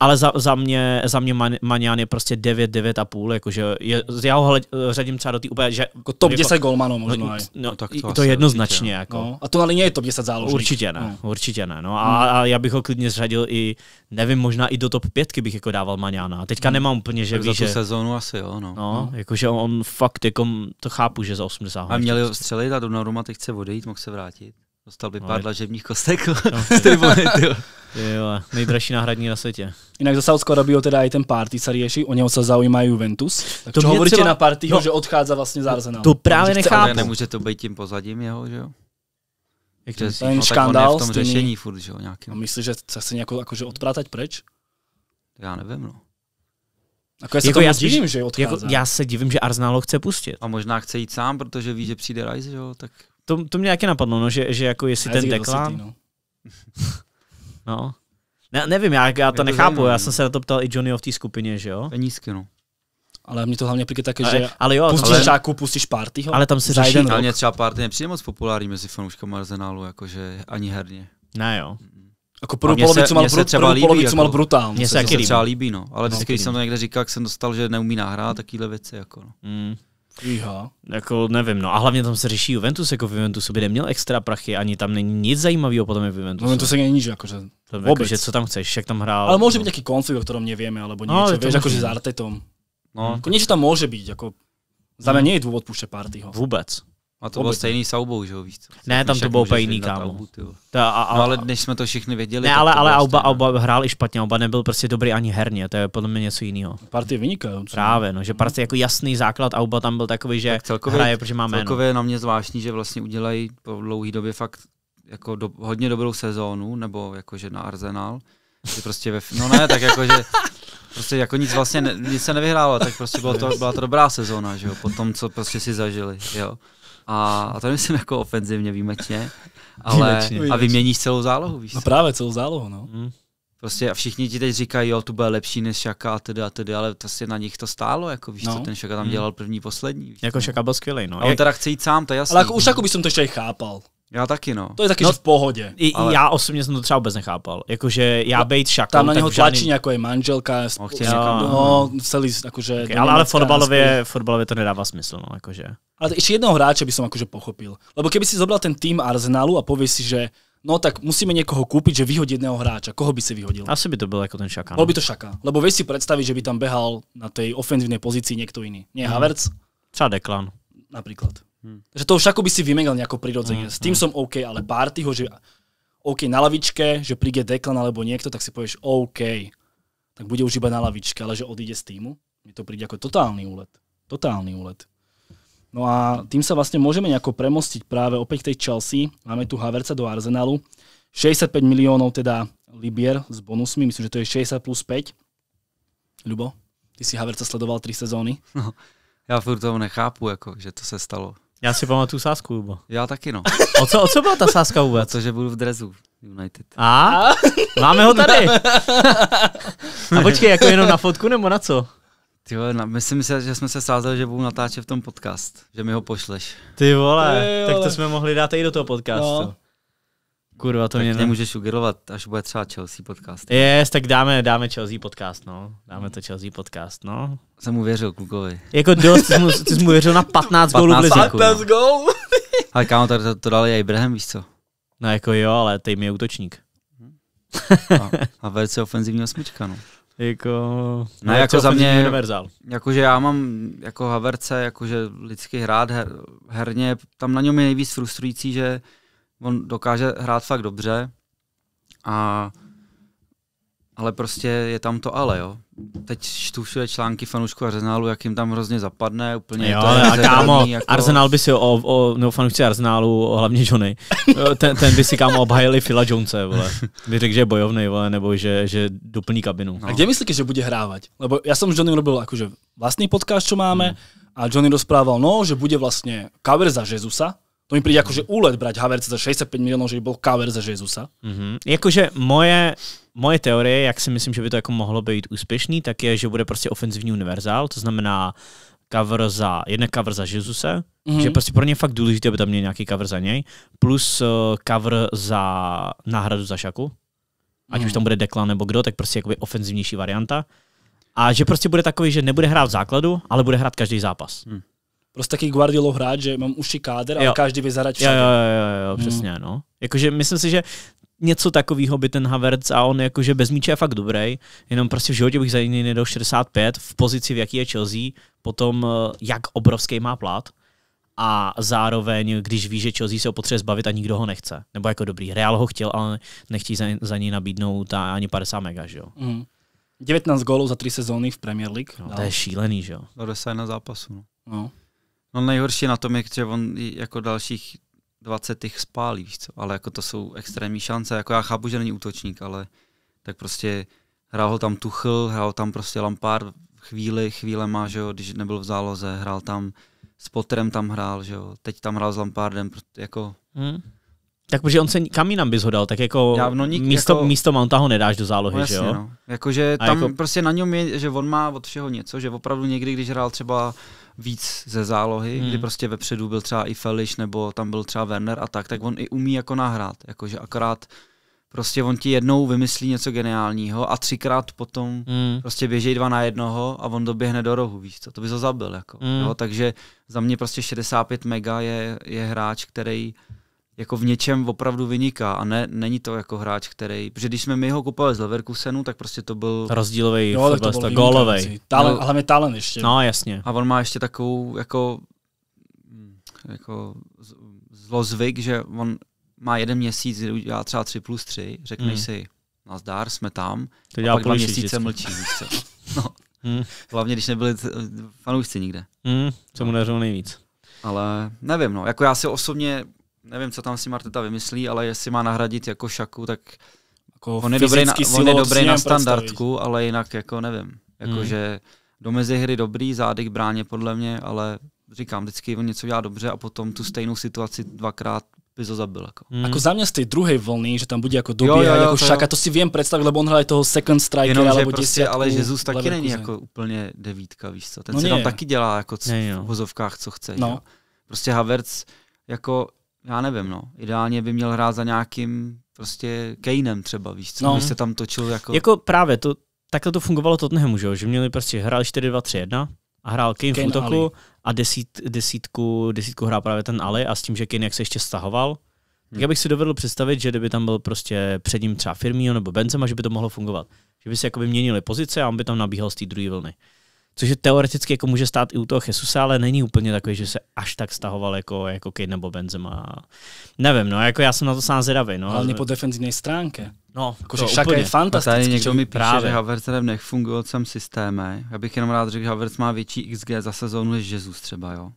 ale za, za mě, za mě Man, Manian je prostě 9, 9,5, jakože je, já ho hled,
řadím třeba do té úplně, že... Jako top 10 jako, golmanů možná. No, no, tak to, to jednoznačně. Určitě, jako. no. A to na lině je top 10 záložník. Určitě ne, no. určitě ne. No. A,
hmm. a, já bych ho klidně zřadil i, nevím, možná i
do top 5 bych jako dával Maniana. Teďka no. nemám úplně, že tak ví, že... sezónu
asi, jo, no. no no. jakože on, on fakt, jako, to chápu, že za 80. A měli
ho střelit a do Norma chce odejít, mohl se vrátit. Dostal by no, pár no, dlažebních kostek okay. z tribuny, Jo, nejdražší náhradní na světě.
Jinak za Saudskou Arabiou teda i ten party Sarieši, o něho se zaujímá Juventus. Tak to čo hovoríte třeba... na party, no, že odchází vlastně z Arsenal. To právě nechápu. Ale
nemůže to být tím pozadím jeho, že jo? Jak že, ten no, škandál v tom řešení tými... furt,
že jo, nějakým. A no, myslíš, že se chce nějakou, jakože odprátať preč? Já nevím, no. Jako já se jako já divím, díž, že jako odchází. Jako
já se divím, že Arsenal ho chce pustit. A možná chce jít sám, protože ví, že přijde Rice, že jo, tak to, to mě nějaké napadlo, no, že, že
jako jestli ten deklán... No. no.
Ne, nevím, já, já to, to nechápu,
já jsem no. se na to ptal i Johnny v té skupině, že jo? Penízky, no. Ale mě to hlavně přijde také, že ale
jo, pustíš ale,
pustíš party. Ho? Ale tam se řeší. Ale mě
třeba party nepřijde moc populární mezi fanouškama Arsenálu, jakože ani herně. Ne jo. Jako první polovicu mal, polovicu jako, mal brutál. Mně se, se, se třeba líbí, no. Ale no, vždycky, když jsem to někde říkal, jak jsem dostal, že neumí nahrát, takovéhle věci, jako no. Mm.
Jo.
Jako nevím, no a hlavně tam se řeší Juventus, jako v Juventusu by neměl extra prachy, ani tam není nic zajímavého potom je v Juventusu. Juventus no, to se není, že jakože
to, vůbec. Jako, že co tam chceš, jak tam hrál. Ale může být nějaký konflikt, o kterém nevíme, alebo no, něco, no, ale vieš, akože s Artetom. No. Jako, něco tam může být, jako za mě hmm. je důvod puštět partyho. Vůbec. A to byl
stejný saubou, že jo, víš co? Ne, tam to jako bylo úplně jiný, kámo. Albu, ta, a, a, no, ale než jsme to všichni věděli. Ne, ale, ale Auba, no.
Auba hrál i špatně, Auba nebyl prostě dobrý ani herně, to je podle mě něco jiného.
Party vynikající. Právě, no, že mhm. party jako jasný základ Auba tam byl takový, že tak celkově, hraje, protože má Celkově jméno. na mě zvláštní, že vlastně udělají po dlouhý době fakt jako do, hodně dobrou sezónu, nebo jakože na Arsenal. Že prostě ve, no ne, tak jakože prostě jako nic vlastně, nic se nevyhrálo, tak prostě bylo to, byla to dobrá sezóna, že jo, po tom, co prostě si zažili, jo. A, a to myslím jako ofenzivně výjimečně, ale výjimečně. a vyměníš celou zálohu, víš. No právě celou zálohu, no. Hmm. Prostě a všichni ti teď říkají, jo, tu bude lepší než Šaka a tedy a tedy, ale si na nich to stálo, jako víš, no. co ten Šaka tam hmm. dělal první, poslední. Víš, jako Šaka byl skvělý, no. on teda chce jít sám, to je jasný. Ale jako už jako
bych to ještě chápal.
Já taky, no.
To je taky no, v pohodě. I, ale... Já osobně jsem to třeba vůbec nechápal. Jakože já no, bejt šakou, Tam na něho žádný... tlačí
jako je manželka, no, spolu, oh, no, no, celý, jakože... Okay, ale, ale fotbalově,
fotbalově to nedává smysl, no, jakože.
Ale ještě jednoho hráče by som akože pochopil. Lebo keby si zobral ten tým Arsenalu a pověl si, že no tak musíme někoho koupit, že vyhodí jedného hráča. Koho by si vyhodil? Asi by to byl jako ten Šaka. Bylo Byl no. by to Šaka. Lebo vy si představit, že by tam behal na té ofenzivní pozici někdo jiný. ne mhm. Havertz?
Třeba Deklan. Například.
Hmm. Že to už by si vymenil nejako prirodzene. Hmm. S tým som hmm. OK, ale partyho, že OK na lavičke, že príde Declan alebo niekto, tak si povieš OK, tak bude už iba na lavičke, ale že odíde z týmu, mi to príde ako totálny úlet. Totálny úlet. No a tým sa vlastne môžeme nejako premostiť práve opäť tej Chelsea. Máme tu Haverca do Arsenalu. 65 miliónov teda Libier s bonusmi, myslím, že to je 60 plus 5. Ľubo, ty si Haverca sledoval 3 sezóny.
No, já furt toho nechápu, jako, že to se stalo. Já si pamatuju sásku, Lubo. Já taky, no.
O co, o co byla ta sáska
vůbec? Cože budu v drezu United. A? Máme ho tady. A počkej, jako jenom na fotku nebo na co? Ty vole, myslím si, že jsme se sázeli, že budu natáčet v tom podcast, že mi ho pošleš. Ty vole, Ty
vole. tak to jsme mohli dát i do toho podcastu. No.
Kurva, to tak mě nemůžeš ugrilovat, až bude třeba Chelsea podcast. Yes,
tak dáme, dáme Chelsea podcast, no. Dáme to Chelsea podcast, no.
Jsem mu věřil, klukovi. Jako
dost, ty jsi mu, věřil na 15, 15 gólů 15 lize. 15 gólů?
ale kámo, tady to, to dali i Abraham, víš co? No jako jo, ale mi je útočník. a, a velice ofenzivní osmička, no. Jako, no, no jako za mě, univerzál. jakože já mám jako Haverce, jakože lidský hrát her, herně, tam na něm je nejvíc frustrující, že on dokáže hrát fakt dobře, a, ale prostě je tam to ale, jo. Teď čtu všude články fanoušku Arsenálu, jak jim tam hrozně zapadne, úplně jo, to je a kámo, jako... Arsenal
by si o, o nebo fanoušci Arsenálu, o, hlavně Johnny, ten, ten by si kámo obhajili Fila Jonese, vole. By řekl, že je bojovný, vole, nebo že, že doplní kabinu.
No. A kde myslíte, že bude hrávat? Lebo já jsem s Johnny robil akože vlastní podcast, co máme, hmm. a Johnny rozprával, no, že bude vlastně cover za Jezusa, to mi príde akože úlet brať Havertz za 65 milionů, že by byl cover za Jezusa.
Mm-hmm. Jakože moje, moje teorie, jak si myslím, že by to jako mohlo být úspěšný, tak je, že bude prostě ofenzivní univerzál, to znamená cover za, jedna cover za Jezusa, mm-hmm. že prostě pro ně fakt důležité, aby tam měl nějaký cover za něj, plus eh, cover za náhradu za Šaku, ať mm. už mhm. tam bude Dekla nebo kdo, tak prostě jakoby ofenzivnější varianta. A že prostě bude takový, že nebude hrát v základu, ale bude hrát každý zápas. Mm
prostě taky Guardiolo hrát, že mám uši káder, ale jo. každý by zahrať všechno. Jo, jo, jo, jo, hmm. přesně, hmm. no.
Jakože myslím si, že něco takového by ten Havertz a on jakože bez míče je fakt dobrý, jenom prostě v životě bych za něj nedal 65 v pozici, v jaký je Chelsea, potom eh, jak obrovský má plat a zároveň, když ví, že Chelsea se ho potřebuje zbavit a nikdo ho nechce. Nebo jako dobrý, Real ho chtěl, ale nechtí za, za něj nabídnout a ani 50 mega, že jo. Mm.
19 gólů za tři sezóny v Premier League. No, to je šílený, že jo. Do no, 10 na zápasu. no.
no. No nejhorší na tom je, že on jako dalších 20 těch spálí, víš co? ale jako to jsou extrémní šance. Jako já chápu, že není útočník, ale tak prostě hrál ho tam Tuchl, hrál tam prostě Lampard chvíli, chvíle má, že jo, když nebyl v záloze, hrál tam s Potterem tam hrál, že jo, teď tam hrál s Lampardem, jako... Hmm. Tak protože on se kam jinam bys ho tak jako Já, no, nik, místo, jako, místo Mounta ho nedáš do zálohy, no, jasně, že jo? No. Jakože tam jako... prostě na něm je, že on má od všeho něco, že opravdu někdy, když hrál třeba víc ze zálohy, hmm. kdy prostě vepředu byl třeba i Feliš nebo tam byl třeba Werner a tak, tak on i umí jako nahrát, jakože akorát prostě on ti jednou vymyslí něco geniálního a třikrát potom hmm. prostě běží dva na jednoho a on doběhne do rohu, víš co, to by to zabil, jako, hmm. jo, takže za mě prostě 65 mega je, je hráč, který jako v něčem opravdu vyniká a ne, není to jako hráč, který, protože když jsme my ho kupovali z Leverkusenu, tak prostě to byl rozdílový jo, fotbalista, gólovej. Talent, no. talent ještě. No jasně. A on má ještě takovou jako, jako zlozvyk, že on má jeden měsíc, kdy udělá třeba 3 plus 3, řekne hmm. si, nazdar, jsme tam, to a pak dva měsíce vždycky. mlčí, víš co? No. Hmm. Hlavně, když nebyli fanoušci nikde. Hmm, co mu no. nejvíc. Ale nevím, no, jako já si osobně nevím, co tam si Marteta vymyslí, ale jestli má nahradit jako šaku, tak jako on je dobrý na, on je dobrý na standardku, prostě, ale jinak jako nevím. Jakože hmm. do mezi hry dobrý, zády k bráně podle mě, ale říkám, vždycky on něco dělá dobře a potom tu stejnou situaci dvakrát by to zabil. Jako.
Hmm. Ako za mě z té druhé vlny, že tam bude jako dobíjať, jako to šaka, jo. to si vím představit, lebo on hraje toho second striker, Jenom, alebo prostě, desiatku, Ale Jesus taky není jako
úplně devítka, víš co. Ten no se tam taky dělá jako co, no. v vozovkách, co chce. No. Prostě Havertz jako já nevím, no. Ideálně by měl hrát za nějakým prostě Kejnem třeba, víš co, no. by se tam točil jako... Jako
právě, to, takhle to fungovalo Tottenhamu, že že měli prostě, hrál 4-2-3-1 a hrál Kane, Kane v útoku a desít, desítku, desítku hrál právě ten Ali a s tím, že Kane jak se ještě stahoval, tak hm. já bych si dovedl představit, že kdyby tam byl prostě před ním třeba Firmino nebo Benzema, že by to mohlo fungovat. Že by se jakoby měnili pozice a on by tam nabíhal z té druhé vlny což je teoreticky jako může stát i u toho Jesusa, ale není úplně takový, že se až tak stahoval jako, jako Kane nebo Benzema. Nevím, no, jako já jsem na to sám
zvědavý. No. Hlavně po
defenzivní stránce. No, jako to úplně. je fantastický.
Tady někdo mi píše, Právě. že Havertz v nefungujícím systéme. Já bych jenom rád řekl, že Havertz má větší XG za sezónu než Jesus třeba, jo.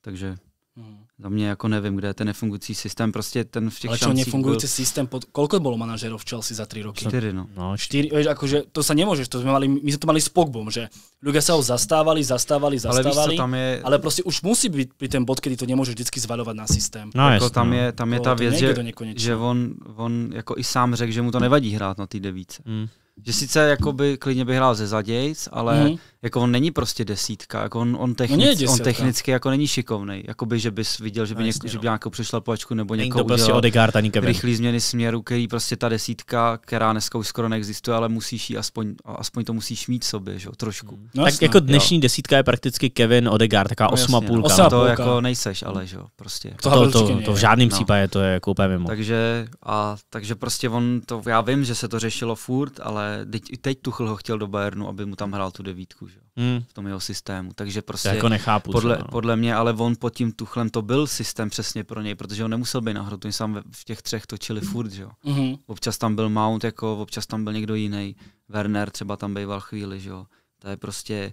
Takže... Hmm za mě jako nevím, kde je ten nefungující systém, prostě ten v těch Ale čo nefungující byl...
systém, pod... koľko bylo manažerů v Chelsea za tři roky? Čtyři, no. no čtyři, vieš, akože to se nemůžeš, to jsme mali, my jsme to mali s Pogbom, že lidé se ho zastávali, zastávali, zastávali, ale, víš, tam je... ale prostě už musí být při ten bod, kdy to nemůžeš vždycky zvalovat na systém. No, jako tam no. je, tam je ta věc, že, že
on, on jako i sám řekl, že mu to mm. nevadí hrát na ty devíce. Mm. Že sice jakoby klidně by hrál ze zadějc, ale mm jako on není prostě desítka, jako on, on, technic, on, on technicky jako není šikovný. Jako by, že bys viděl, že by, no, něk, že by no. nějakou pačku nebo někoho to prostě Odegaard ani Kevin. rychlý změny směru, který prostě ta desítka, která dneska už skoro neexistuje, ale musíš jí aspoň, aspoň to musíš mít sobě, že jo, trošku. Mm. No, tak jasně, jako dnešní
jo. desítka je prakticky Kevin Odegaard, taková no, osma půlka. No, to půlka. jako
nejseš, ale že jo, prostě. To, to, to, to v žádném no. případě to je jako úplně mimo. Takže, a, takže prostě on, to, já vím, že se to řešilo furt, ale teď, teď Tuchl ho chtěl do Bayernu, aby mu tam hrál tu devítku že? Hmm. v tom jeho systému. Takže prostě jako nechápu, podle, co, podle mě, ale on pod tím tuchlem to byl systém přesně pro něj, protože on nemusel být na to sám v těch třech točili furt, že? Hmm. občas tam byl Mount, jako občas tam byl někdo jiný, Werner třeba tam býval chvíli, že? to je prostě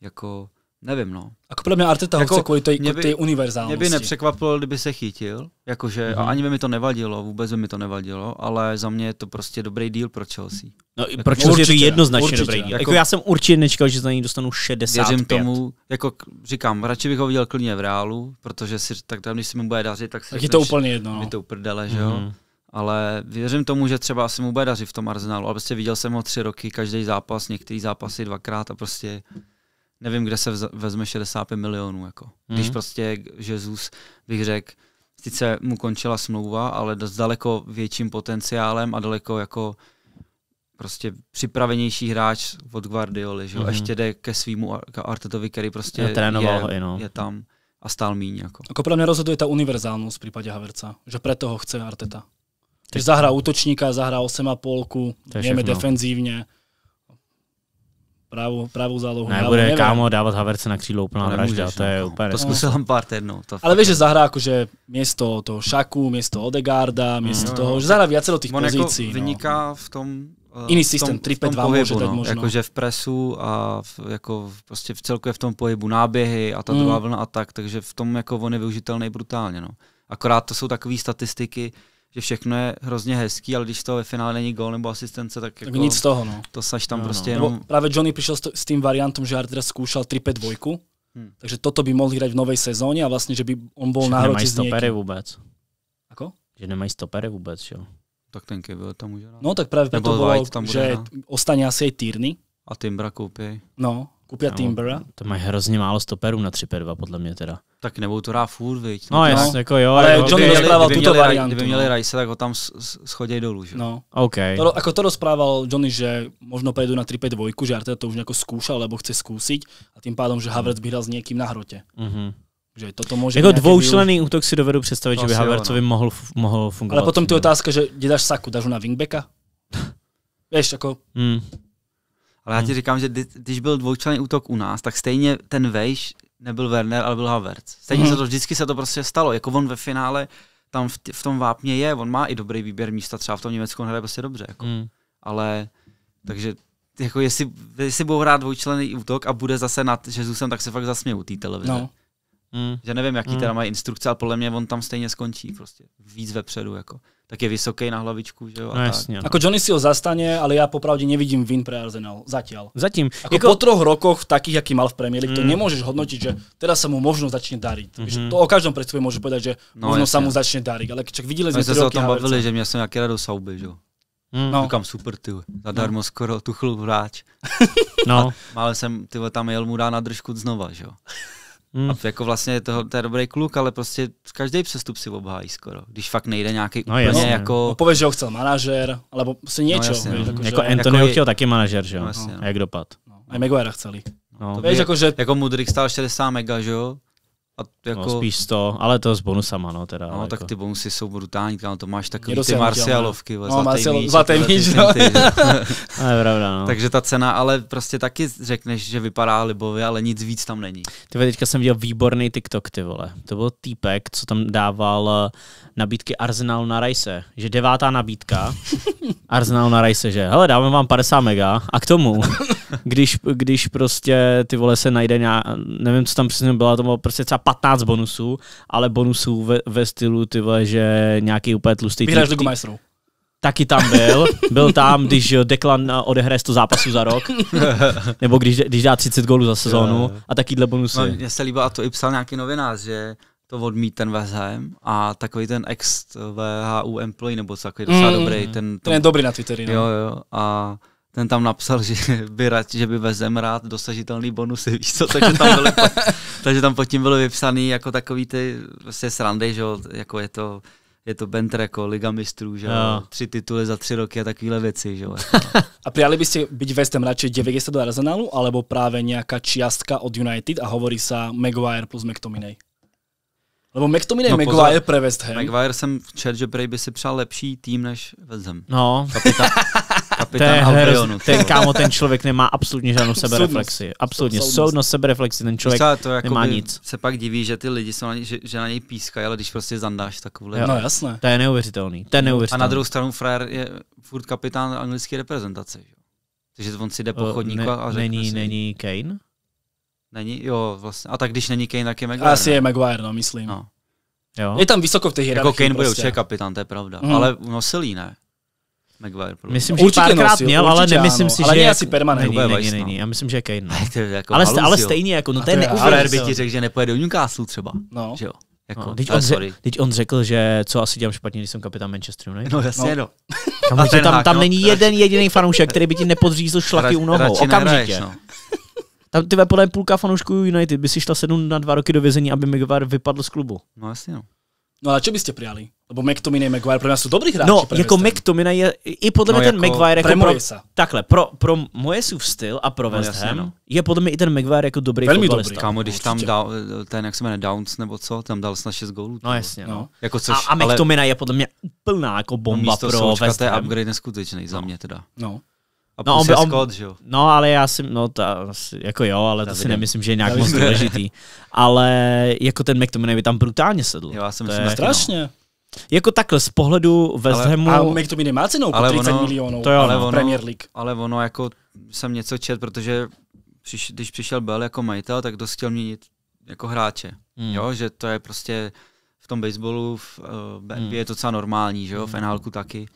jako Nevím, no. A
jako podle mě Arteta jako, chce kvůli té univerzálnosti. Mě by
nepřekvapilo, kdyby se chytil, jakože, mm-hmm. a mhm. ani by mi to nevadilo, vůbec by mi to nevadilo, ale za mě je to prostě dobrý deal pro Chelsea. No, i jako pro Chelsea je to jednoznačně určitě. dobrý deal. Jako, jako, já jsem
určitě nečekal, že za něj dostanu 65. Věřím tomu,
jako říkám, radši bych ho viděl klidně v reálu, protože si tak tam, když se mu bude dařit, tak si... Tak je to úplně jedno. Je no. to uprdele, že mm-hmm. jo? Mhm. ale věřím tomu, že třeba se mu bude dařit v tom arzenálu, ale prostě viděl jsem ho tři roky, každý zápas, některý zápasy dvakrát a prostě nevím, kde se vezme 65 milionů. Jako. Mm-hmm. Když mhm. prostě Jezus bych řekl, sice mu končila smlouva, ale s daleko větším potenciálem a daleko jako prostě připravenější hráč od Guardioli, že mm-hmm. ještě jde ke svýmu Artetovi, který prostě je, trénoval je, i, no. je tam a stál míň. Jako. Ako pro
mě rozhoduje ta univerzálnost v případě Haverca, že pro toho chce Arteta. Když zahrá útočníka, zahrá 8,5, vieme defenzívně, pravou, pravou zálohu. Ne, bude nevím. kámo,
dávat Haverce na křídlo úplná to vražda, nemůžeš, to je no, úplně... To
zkusil Lampard jednou. To Ale víš, že zahrá jakože město toho Šaku, město Odegarda, město mm. toho, že zahrá více do těch On jako pozicí. Jako
vyniká no. v tom Uh, Jiný systém, 3-5-2 může no. možno. Jakože v presu a v, jako v, prostě v celku je v tom pohybu náběhy a ta mm. druhá vlna a tak, takže v tom jako on je využitelný brutálně. No. Akorát to jsou takové statistiky, že všechno je hrozně hezký, ale když to ve finále není gol nebo asistence, tak, tak jako, nic z toho, no. To saš tam no, prostě no. jenom... Nebo
právě Johnny přišel s tím variantem, že Arteta zkoušel 3-5-2, hmm. takže toto by mohl hrát v nové sezóně a vlastně, že by on byl na hroti s stopery
vůbec. Ako? Že nemají stopery
vůbec, jo. Tak ten byl tam už. No tak právě
proto tam bude že no. ostane asi i Týrny. A Timbra koupí. No, Kupia no, Timbera. To mají
hrozně málo stoperů na 3 2 podle mě
teda. Tak nebo to dá furt, viď? No, no jasně, no. jako jo. Ale jo, jako John rozprával tuto měli, variantu. Kdyby měli no. Rice, tak ho
tam schodí dolů, že? No. OK. To, ako to rozprával Johnny, že možno pojedu na 3 5 dvojku, že Arteta to už nějako zkoušel, lebo chce zkusit a tím pádom, že Havertz by mhm. hral s někým na hrotě. Mm-hmm. Že toto může jako dvoučlený výuž... útok si dovedu představit,
no, že by Havertzovi mohl, mohl fungovat. Ale potom ty
no. otázka, že kde dáš Saku, dáš ho na wingbacka? Víš, jako...
Mm.
Ale já ti hmm. říkám, že když byl dvoučlenný útok u nás, tak stejně ten Vejš nebyl Werner, ale byl Havertz. Stejně se hmm. to vždycky se to prostě stalo. Jako on ve finále tam v, t- v tom vápně je, on má i dobrý výběr místa, třeba v tom Německu on hraje prostě dobře. Jako. Mm. Ale takže jako jestli, jestli budou hrát dvoučlenný útok a bude zase nad Jezusem, tak se fakt zasměju té televize. No. Mm. Že nevím, jaký mm. teda mají instrukce, ale podle mě on tam stejně skončí prostě. Víc vepředu jako tak je vysoký na hlavičku, že jo? A no jasně. No. Ako
Johnny si ho zastane, ale já popravdě nevidím win pre Arsenal zatiaľ. Zatím. Ako jako... po troch rokoch takých, jaký mal v Premier League, mm. to nemůžeš hodnotit, že teda se mu možno začne dariť. Mm -hmm. To o každém představě může povedať, že no, možno se mu začne dariť, ale čak viděli jsme no, se o tom bavili,
že mě jsem nějaký rado sauby, že jo? Mm. No. Říkám, super, ty, zadarmo no. skoro tuchl hráč. no. ale jsem, ty tam jel mu dá na držku znova, že jo? Hmm. A jako vlastně to, to je dobrý kluk, ale prostě každý přestup si obhájí skoro. Když fakt nejde nějaký no, úplně jasný. jako... No,
pověř, že ho chcel manažer, alebo prostě něco. No, jako, jako, jako Antonio jako chtěl
taky manažer, že jo? No, no. A jak no. dopad? No.
A Maguire
chceli. No. To víš, jako, že... jako Mudrik stál 60 mega, že jo? A no, jako... no, spíš to, ale to s bonusama, no teda. No, jako... tak ty bonusy jsou brutální, tam to máš takový Někdo ty Marcialovky, no, zlatý míč. no. ty, ale pravda, no. Takže ta cena, ale prostě taky řekneš, že vypadá libově, ale nic víc tam není. Ty teďka jsem viděl výborný
TikTok, ty vole. To byl týpek, co tam dával eh, nabídky Arsenal na Rajse, že devátá nabídka Arsenal na Rajse, že hele, dáme vám 50 mega a k tomu, když, když prostě ty vole se najde nějak, nevím, co tam přesně bylo, to bylo prostě třeba 15 bonusů, ale bonusů ve, ve stylu, ty vole, že nějaký úplně tlustý... Vyhráš ligu
Taky tam byl. Byl
tam, když Declan eh, odehraje 100 zápasů za rok. Nebo když, když dá 30 gólů za sezónu. A takýhle bonusy. No,
mně se líbilo, a to i psal nějaký novinář, že to odmít ten West a takový ten ex VHU employee, nebo takový docela mm, dobrý. Ten, to... ten je dobrý na Twitteru. No. Jo, jo. A ten tam napsal, že by, rad, že by vezem rád dosažitelný bonusy, víš co, takže tam, byly, takže tam pod tím bylo vypsaný jako takový ty vlastně srandy, že jako je to, je to Bentre jako Liga mistrů, že jo, no. tři tituly za tři roky a takovéhle věci, že jo. Jako-
a přijali byste být zem radši 90 do Arsenalu, alebo právě nějaká čiastka od United a hovorí se Maguire plus McTominay? Lebo McTominay, no, Maguire pre West Ham.
Maguire jsem četl, že prej by si přál lepší tým než West Ham. No. Kapitán, kapitán Albionu. Ten kámo, ten člověk nemá absolutně žádnou sebereflexi. Absolutně soudno sebereflexi, ten člověk to, jako nemá nic. Se pak diví, že ty lidi jsou na něj, že, že na něj pískají, ale když prostě zandáš takovou. No jasné. To je
neuvěřitelný. To je neuvěřitelný. A na druhou
stranu frajer je furt kapitán anglické reprezentace. Takže on si jde po chodníku ne, a řekne Není, si, není Kane? Není, jo, vlastně. A tak když není Kane, tak je Maguire. Asi ne? je
Maguire, no, myslím. No. Jo. Je tam vysoko v té jako hierarchii. Jako Kane prostě. byl určitě kapitán, to je pravda. Mm. Ale
nosil ne? Maguire. Podle myslím, že určitě párkrát nosil, měl, určitě ale nemyslím ano, si, ale že... Ale asi permanentní. Není, není, není, já myslím, že Kane. No. Ale, jako ale, ale stejně, jako, no to je neuvěřitelné. Ale by ti řekl, že nepojede do Newcastle třeba, no. že jo? No, jako, no, teď, on řekl,
teď on řekl, že co asi dělám špatně, když jsem kapitán Manchester United. No jasně, no. Tam, no. Kamu, tam, hák, tam no. není jeden jediný fanoušek, který by ti nepodřízl šlaky u nohou. Okamžitě. Nehraješ, no. Tam ty podle půlka fanoušků United by si šla sednout na dva roky do vězení, aby Maguire vypadl z klubu.
No jasně, no. No a čo byste přijali? Lebo McTominay a Maguire pro nás jsou dobrý hráči. No, jako McTominay je, i podle no, ten jako Maguire, jako pro, takhle, pro, pro moje Sův
styl a pro no, West Ham, no.
je podle mě i ten Maguire jako dobrý Velmi dobrý. Kámo, když tam
dal, ten, jak se jmenuje, Downs nebo co, tam dal snad 6 gólů. No jasně, no. no. Jako což, a, a McTominay ale... je podle mě úplná jako
no, bomba no, pro West Ham. Místo to je upgrade
neskutečný no. za mě teda. No. A no, on by, on, Scott, že jo?
No, ale já si, no, ta, jako jo, ale ta to si nemyslím, že je nějak moc důležitý. Ale jako ten McTominay by tam brutálně sedl. Jo, já si myslím, je, jako- strašně. No. Jako takhle z pohledu West
Hamu... A McTominay má cenou po 30 ono, milionů to jo, no. ale ono, Premier League. Ale ono, jako jsem něco čet, protože přiš, když přišel Bell jako majitel, tak dost chtěl měnit jako hráče. Hmm. Jo, že to je prostě v tom baseballu, v, eh, v NBA hmm. je to docela normální, že jo, v NHL taky.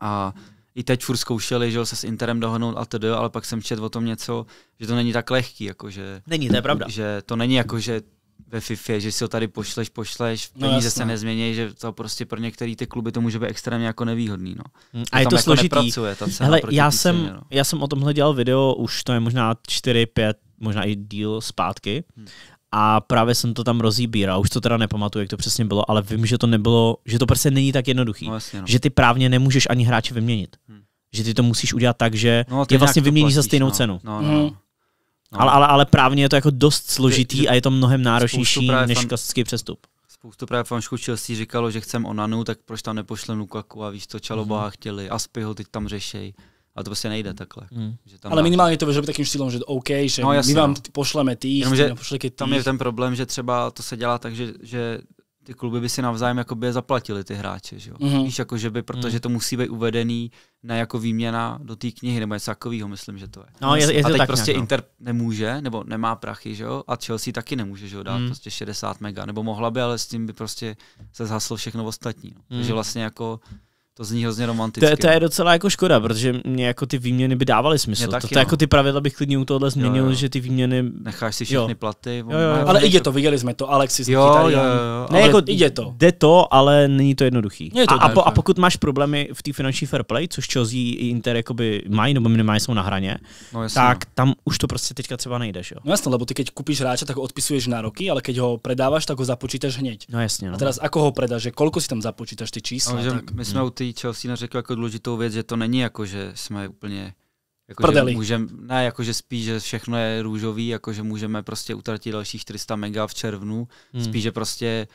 A i teď furt zkoušeli, že se s Interem dohodnout a tedy, ale pak jsem četl o tom něco, že to není tak lehký, jako že... Není, to je pravda. Že to není jako, že ve FIFA, že si ho tady pošleš, pošleš, no, peníze no, se nezmění, že to prostě pro některé ty kluby to může být extrémně jako nevýhodný. No. Hmm, a, je to jako složitý. Nepracuje, ta cena Hele, já, jsem, ceně,
no. já jsem o tomhle dělal video, už to je možná 4, 5, možná i díl zpátky. Hmm a právě jsem to tam rozbíral. Už to teda nepamatuju, jak to přesně bylo, ale vím, že to nebylo, že to prostě není tak jednoduchý. No, jasně, no. Že ty právně nemůžeš ani hráče vyměnit. Hmm. Že ty to musíš udělat tak, že no, je vlastně vyměníš za stejnou no. cenu. No, no, no. Hmm. No. Ale, ale, ale právně je to jako dost složitý ty, ty, a je to mnohem náročnější
než fan, klasický přestup. Spoustu právě fanšků Chelsea říkalo, že chcem Onanu, tak proč tam nepošlem Lukaku a víš to, Čaloba mm-hmm. chtěli, Aspy ho teď tam řešej. A to prostě nejde mm. takhle. Mm. Že tam Ale
minimálně to vyžaduje takým stylem, že OK, že no, my vám no. pošleme ty, tam je ten
problém, že třeba to se dělá tak, že, že ty kluby by si navzájem jakoby je zaplatili ty hráče, že jo? Mm-hmm. Víš, jako, že by, protože mhm. to musí být uvedený na jako výměna do té knihy, nebo něco takového, myslím, že to je. No, je, je a teď tak prostě nějak, no. Inter nemůže, nebo nemá prachy, že jo? A Chelsea taky nemůže, že jo? Dát mm. prostě 60 mega, nebo mohla by, ale s tím by prostě se zhaslo všechno ostatní. No. Mm. Takže mhm. vlastně jako to zní hrozně romanticky. To, to je docela
jako škoda, protože mě jako ty výměny by dávaly smysl. Taky, to, to jako no. ty pravidla bych klidně u tohohle změnil, jo, jo. že ty výměny... Necháš si všechny jo. platy. Jo, jo, jo.
Ale jde to, viděli jsme to, Alexis jo, jo, jo, jo. Ne, jako jde to.
Jde to, ale není to jednoduchý. Je to a, a, po, a, pokud máš problémy v té finanční fair play, což Chelsea i Inter jakoby mají nebo minimálně jsou na hraně, no, jasný. tak no. tam už to prostě teďka třeba nejde. Že
No jasně, lebo ty keď kupíš hráče, tak ho odpisuješ na roky, ale keď ho predáváš, tak ho započítaš hněď. No jasně. No. A teraz ako ho predáš, že koľko si tam započítaš ty čísla? My jsme u
mm té Chelsea řekl jako důležitou věc, že to není jako, že jsme úplně jako, Že můžem, ne, jakože spíš, že všechno je růžový, jakože můžeme prostě utratit dalších 400 mega v červnu, hmm. spíš, že prostě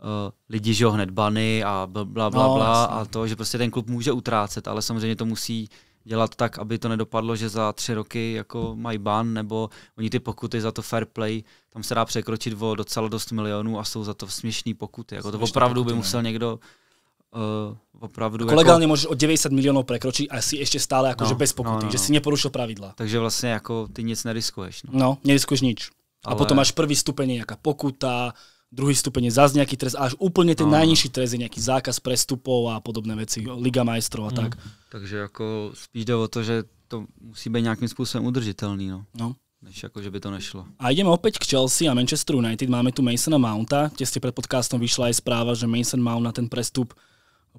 uh, lidi žijou hned bany a bla, bla, bla, no, bla a to, že prostě ten klub může utrácet, ale samozřejmě to musí dělat tak, aby to nedopadlo, že za tři roky jako mají ban, nebo oni ty pokuty za to fair play, tam se dá překročit o docela dost milionů a jsou za to směšný pokuty. Jako to opravdu by no. musel někdo uh,
opravdu... Kolegálně jako... můžeš o 90 milionů překročit a jsi ještě stále jakože no, bez pokuty, no, no, že si neporušil pravidla. Takže vlastně
jako ty nic neriskuješ.
No, no neriskuješ nič. Ale... A potom máš první stupeň nějaká pokuta, druhý stupeň je zase nějaký trest a až úplně ten no. nejnižší no. trest je nějaký zákaz prestupů a podobné věci, Liga majstrov a hmm. tak. Mm.
Takže jako spíš jde o to, že to musí být nějakým způsobem udržitelný, no. no. Než jako, že by to nešlo.
A jdeme opět k Chelsea a Manchester United. Máme tu Masona Mounta. Tě jste před podcastem vyšla i zpráva, že Mason Mount na ten prestup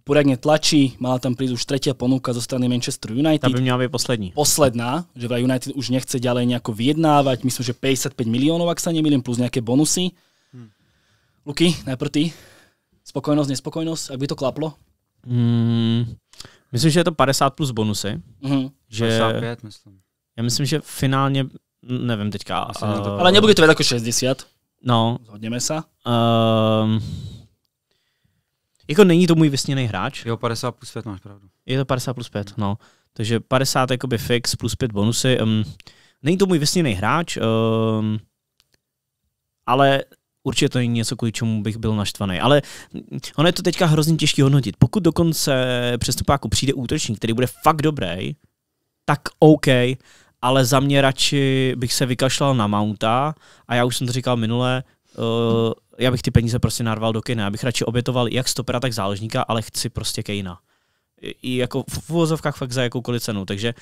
poriadne tlačí, mala tam prísť už tretia ponuka zo strany Manchester United. Tá by měla být poslední. Posledná, že vraj United už nechce ďalej nejako vyjednávať, myslím, že 55 miliónov, ak sa nemýlim, plus nejaké bonusy. Hmm. Luky, najprv ty. Spokojnosť, nespokojnosť, ak by to klaplo?
Hmm, myslím, že je to 50 plus bonusy. Hmm. Že... 55, myslím. Já myslím, že finálně, nevím teďka. uh, ale nebude to
veľa ako 60. No. Zhodneme
sa. Uh, ehm, jako není to můj vysněný hráč. Jo, 50 plus 5, máš pravdu. Je to 50 plus 5, no. Takže 50 jakoby fix plus 5 bonusy. Um, není to můj vysněný hráč, um, ale určitě to není něco, kvůli čemu bych byl naštvaný. Ale ono je to teďka hrozně těžký hodnotit. Pokud dokonce přestupáku přijde útočník, který bude fakt dobrý, tak OK, ale za mě radši bych se vykašlal na Mounta a já už jsem to říkal minule, uh, já bych ty peníze prostě narval do kina, Já bych radši obětoval jak stopera, tak záležníka, ale chci prostě Kejna. I, i jako v uvozovkách fakt za jakoukoliv cenu. Takže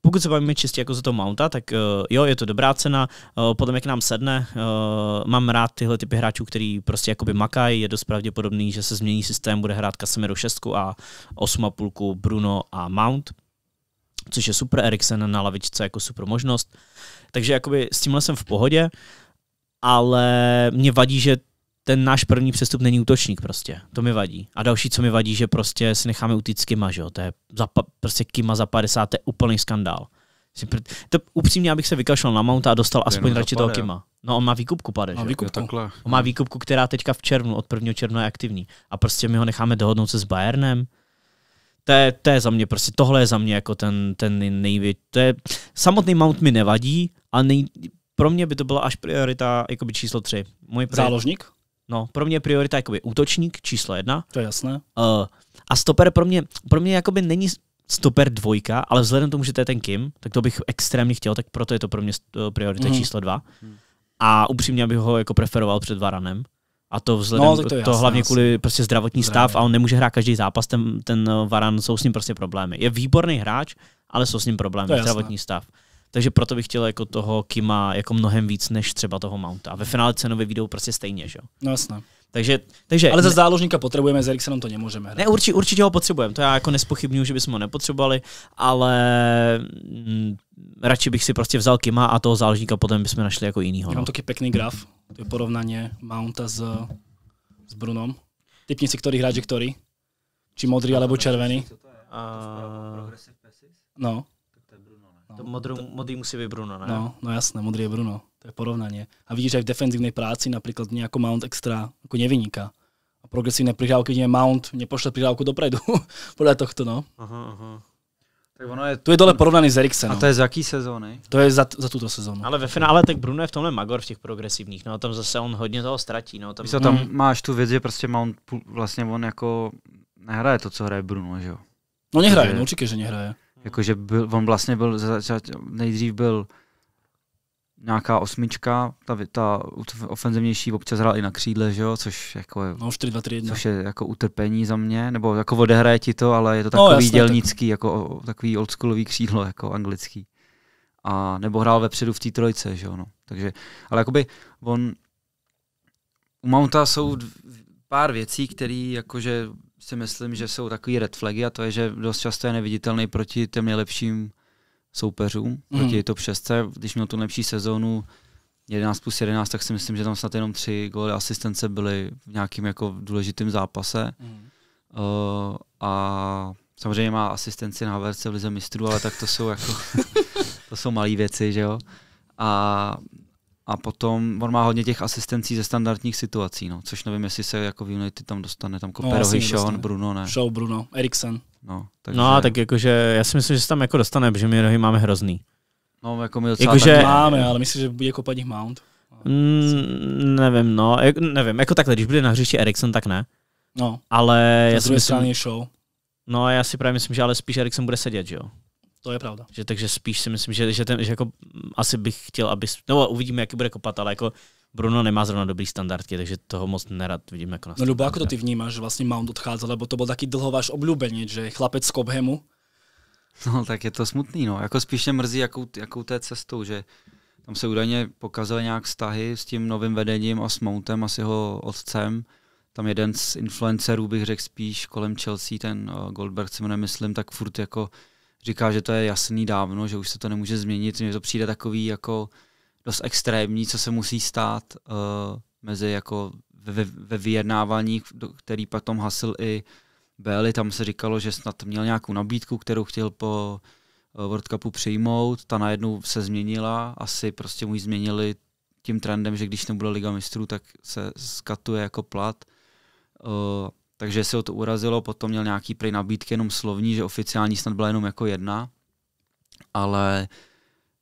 pokud se bavíme čistě jako za to mounta, tak uh, jo, je to dobrá cena, uh, eh, potom jak nám sedne, uh, mám rád tyhle typy hráčů, který prostě jakoby makají, je dost pravděpodobný, že se změní systém, bude hrát Casemiro 6 a 8,5 Bruno a Mount, což je super, Eriksen na lavičce jako super možnost, takže jakoby s tímhle jsem v pohodě, uh, ale mě vadí, že ten náš první přestup není útočník prostě. To mi vadí. A další, co mi vadí, že prostě si necháme utít s Kima, že jo? To je za, prostě Kima za 50, to je úplný skandál. To upřímně, abych se vykašlal na Mounta a dostal aspoň radši toho Kima. No on má výkupku, pade, má výkupku. Takhle. On má výkupku, která teďka v červnu, od 1. června je aktivní. A prostě my ho necháme dohodnout se s Bayernem. To je, to je za mě prostě, tohle je za mě jako ten, ten největší, to je, samotný Mount mi nevadí, ale nej, pro mě by to byla až priorita jakoby číslo tři. Můj priorita, Záložník? No, pro mě priorita jakoby útočník číslo jedna. To je jasné. Uh, a stoper pro mě, pro mě jakoby není stoper dvojka, ale vzhledem k tomu, že to je ten Kim, tak to bych extrémně chtěl, tak proto je to pro mě eh, priorita mm. číslo dva. A upřímně bych ho jako preferoval před Varanem. A to vzhledem no, to, to jasný, hlavně jasný. kvůli prostě zdravotní stav a on nemůže hrát každý zápas, ten, ten Varan, jsou s ním prostě problémy. Je výborný hráč, ale jsou s ním problémy, zdravotní stav. Takže proto bych chtěl jako toho Kima jako mnohem víc než třeba toho Mounta. A ve finále cenově vyjdou prostě stejně, že jo? No jasné. Takže, takže, Ale za
záložníka potřebujeme, s Eriksenem to nemůžeme hrát. Ne, určitě, určitě
ho potřebujeme, to já jako nespochybnuju, že bychom ho nepotřebovali, ale m, mm, radši bych si prostě vzal Kima a toho záložníka potom bychom našli jako jinýho. No. Já mám taky
pěkný graf, to je porovnání Mounta s, s Brunom. Typni si, který hráč je který. Či modrý, alebo červený. A... No.
No. To modrý, modrý musí být Bruno, ne? No,
no jasné, modrý je Bruno. To je porovnání. A vidíš, že v defenzivní práci napríklad jako Mount extra jako nevyniká. A progresivní přihrávky, když Mount nepošle přihrávku dopredu. podle tohto, no.
Aha, aha. Tak ono je... Tu je dole porovnaný s Eriksenem. A to je za
jaký sezóny? To je za, za tuto sezónu.
Ale ve finále tak Bruno je v tomhle magor v těch progresivních, no tam zase on hodně toho ztratí. No, tam... Víš, tam mm.
máš tu věc, že prostě Mount vlastně on jako nehraje to, co hraje Bruno, že jo? No nehraje, no určitě, že nehraje. Jakože byl, on vlastně byl, nejdřív byl nějaká osmička, ta, ta ofenzivnější občas hrál i na křídle, že jo, což jako je, no, 4, 2, 3, což je jako utrpení za mě, nebo jako odehraje ti to, ale je to no, takový no, jasné, dělnický, tak. jako takový oldschoolový křídlo, jako anglický. A nebo hrál vepředu v té trojce, že jo, no. Takže, ale jakoby on, u Mounta jsou pár věcí, které jakože si myslím, že jsou takový red flagy a to je, že dost často je neviditelný proti těm nejlepším soupeřům, mm. proti top 6. Když měl tu nejlepší sezónu 11 plus 11, tak si myslím, že tam snad jenom tři góly asistence byly v nějakým jako důležitým zápase. Mm. Uh, a samozřejmě má asistenci na verce v Lize mistrů, ale tak to jsou jako, to jsou malé věci, že jo. A a potom on má hodně těch asistencí ze standardních situací, no, což nevím, jestli se jako v United tam dostane, tam Kopero, no, Sean, Bruno, ne.
Show, Bruno, Eriksen. No,
takže...
no a tak jakože, já si myslím, že se tam jako dostane, protože my rohy máme hrozný.
No, jako my docela jako, že... máme, ale myslím, že bude kopat jich Mount.
Mm, nevím, no, nevím, jako takhle, když bude na hřišti Eriksen, tak ne. No, ale já si myslím, show. No, já si právě myslím, že ale spíš Eriksen bude sedět, že jo? To je pravda. Že, takže spíš si myslím, že, že, ten, že jako, asi bych chtěl, aby, no uvidíme, jaký bude kopat, ale jako Bruno nemá zrovna dobrý
standardky, takže toho moc nerad vidím jako na No Lubo, jako to ty
vnímáš, že vlastně Mount odchádza, lebo to byl taky dlho váš obľúbeniec, že chlapec z Kobhemu.
No tak je to smutný, no. Jako spíš mě mrzí, jakou, jakou té cestou, že tam se údajně pokazily nějak vztahy s tím novým vedením a s Mountem a s jeho otcem. Tam jeden z influencerů, bych řekl spíš kolem Chelsea, ten eh, Goldberg, si myslím, tak furt jako říká, že to je jasný dávno, že už se to nemůže změnit, Mně to přijde takový jako dost extrémní, co se musí stát uh, mezi jako ve, ve vyjednávání, do, který potom hasil i Béli, tam se říkalo, že snad měl nějakou nabídku, kterou chtěl po eh, World Cupu přijmout, ta najednou se změnila, asi prostě mu ji změnili tím trendem, že když nebude Liga mistrů, tak se skatuje jako plat. Uh, takže se ho to urazilo, potom měl nějaký prej nabídky jenom slovní, že oficiální snad byla jenom jako jedna, ale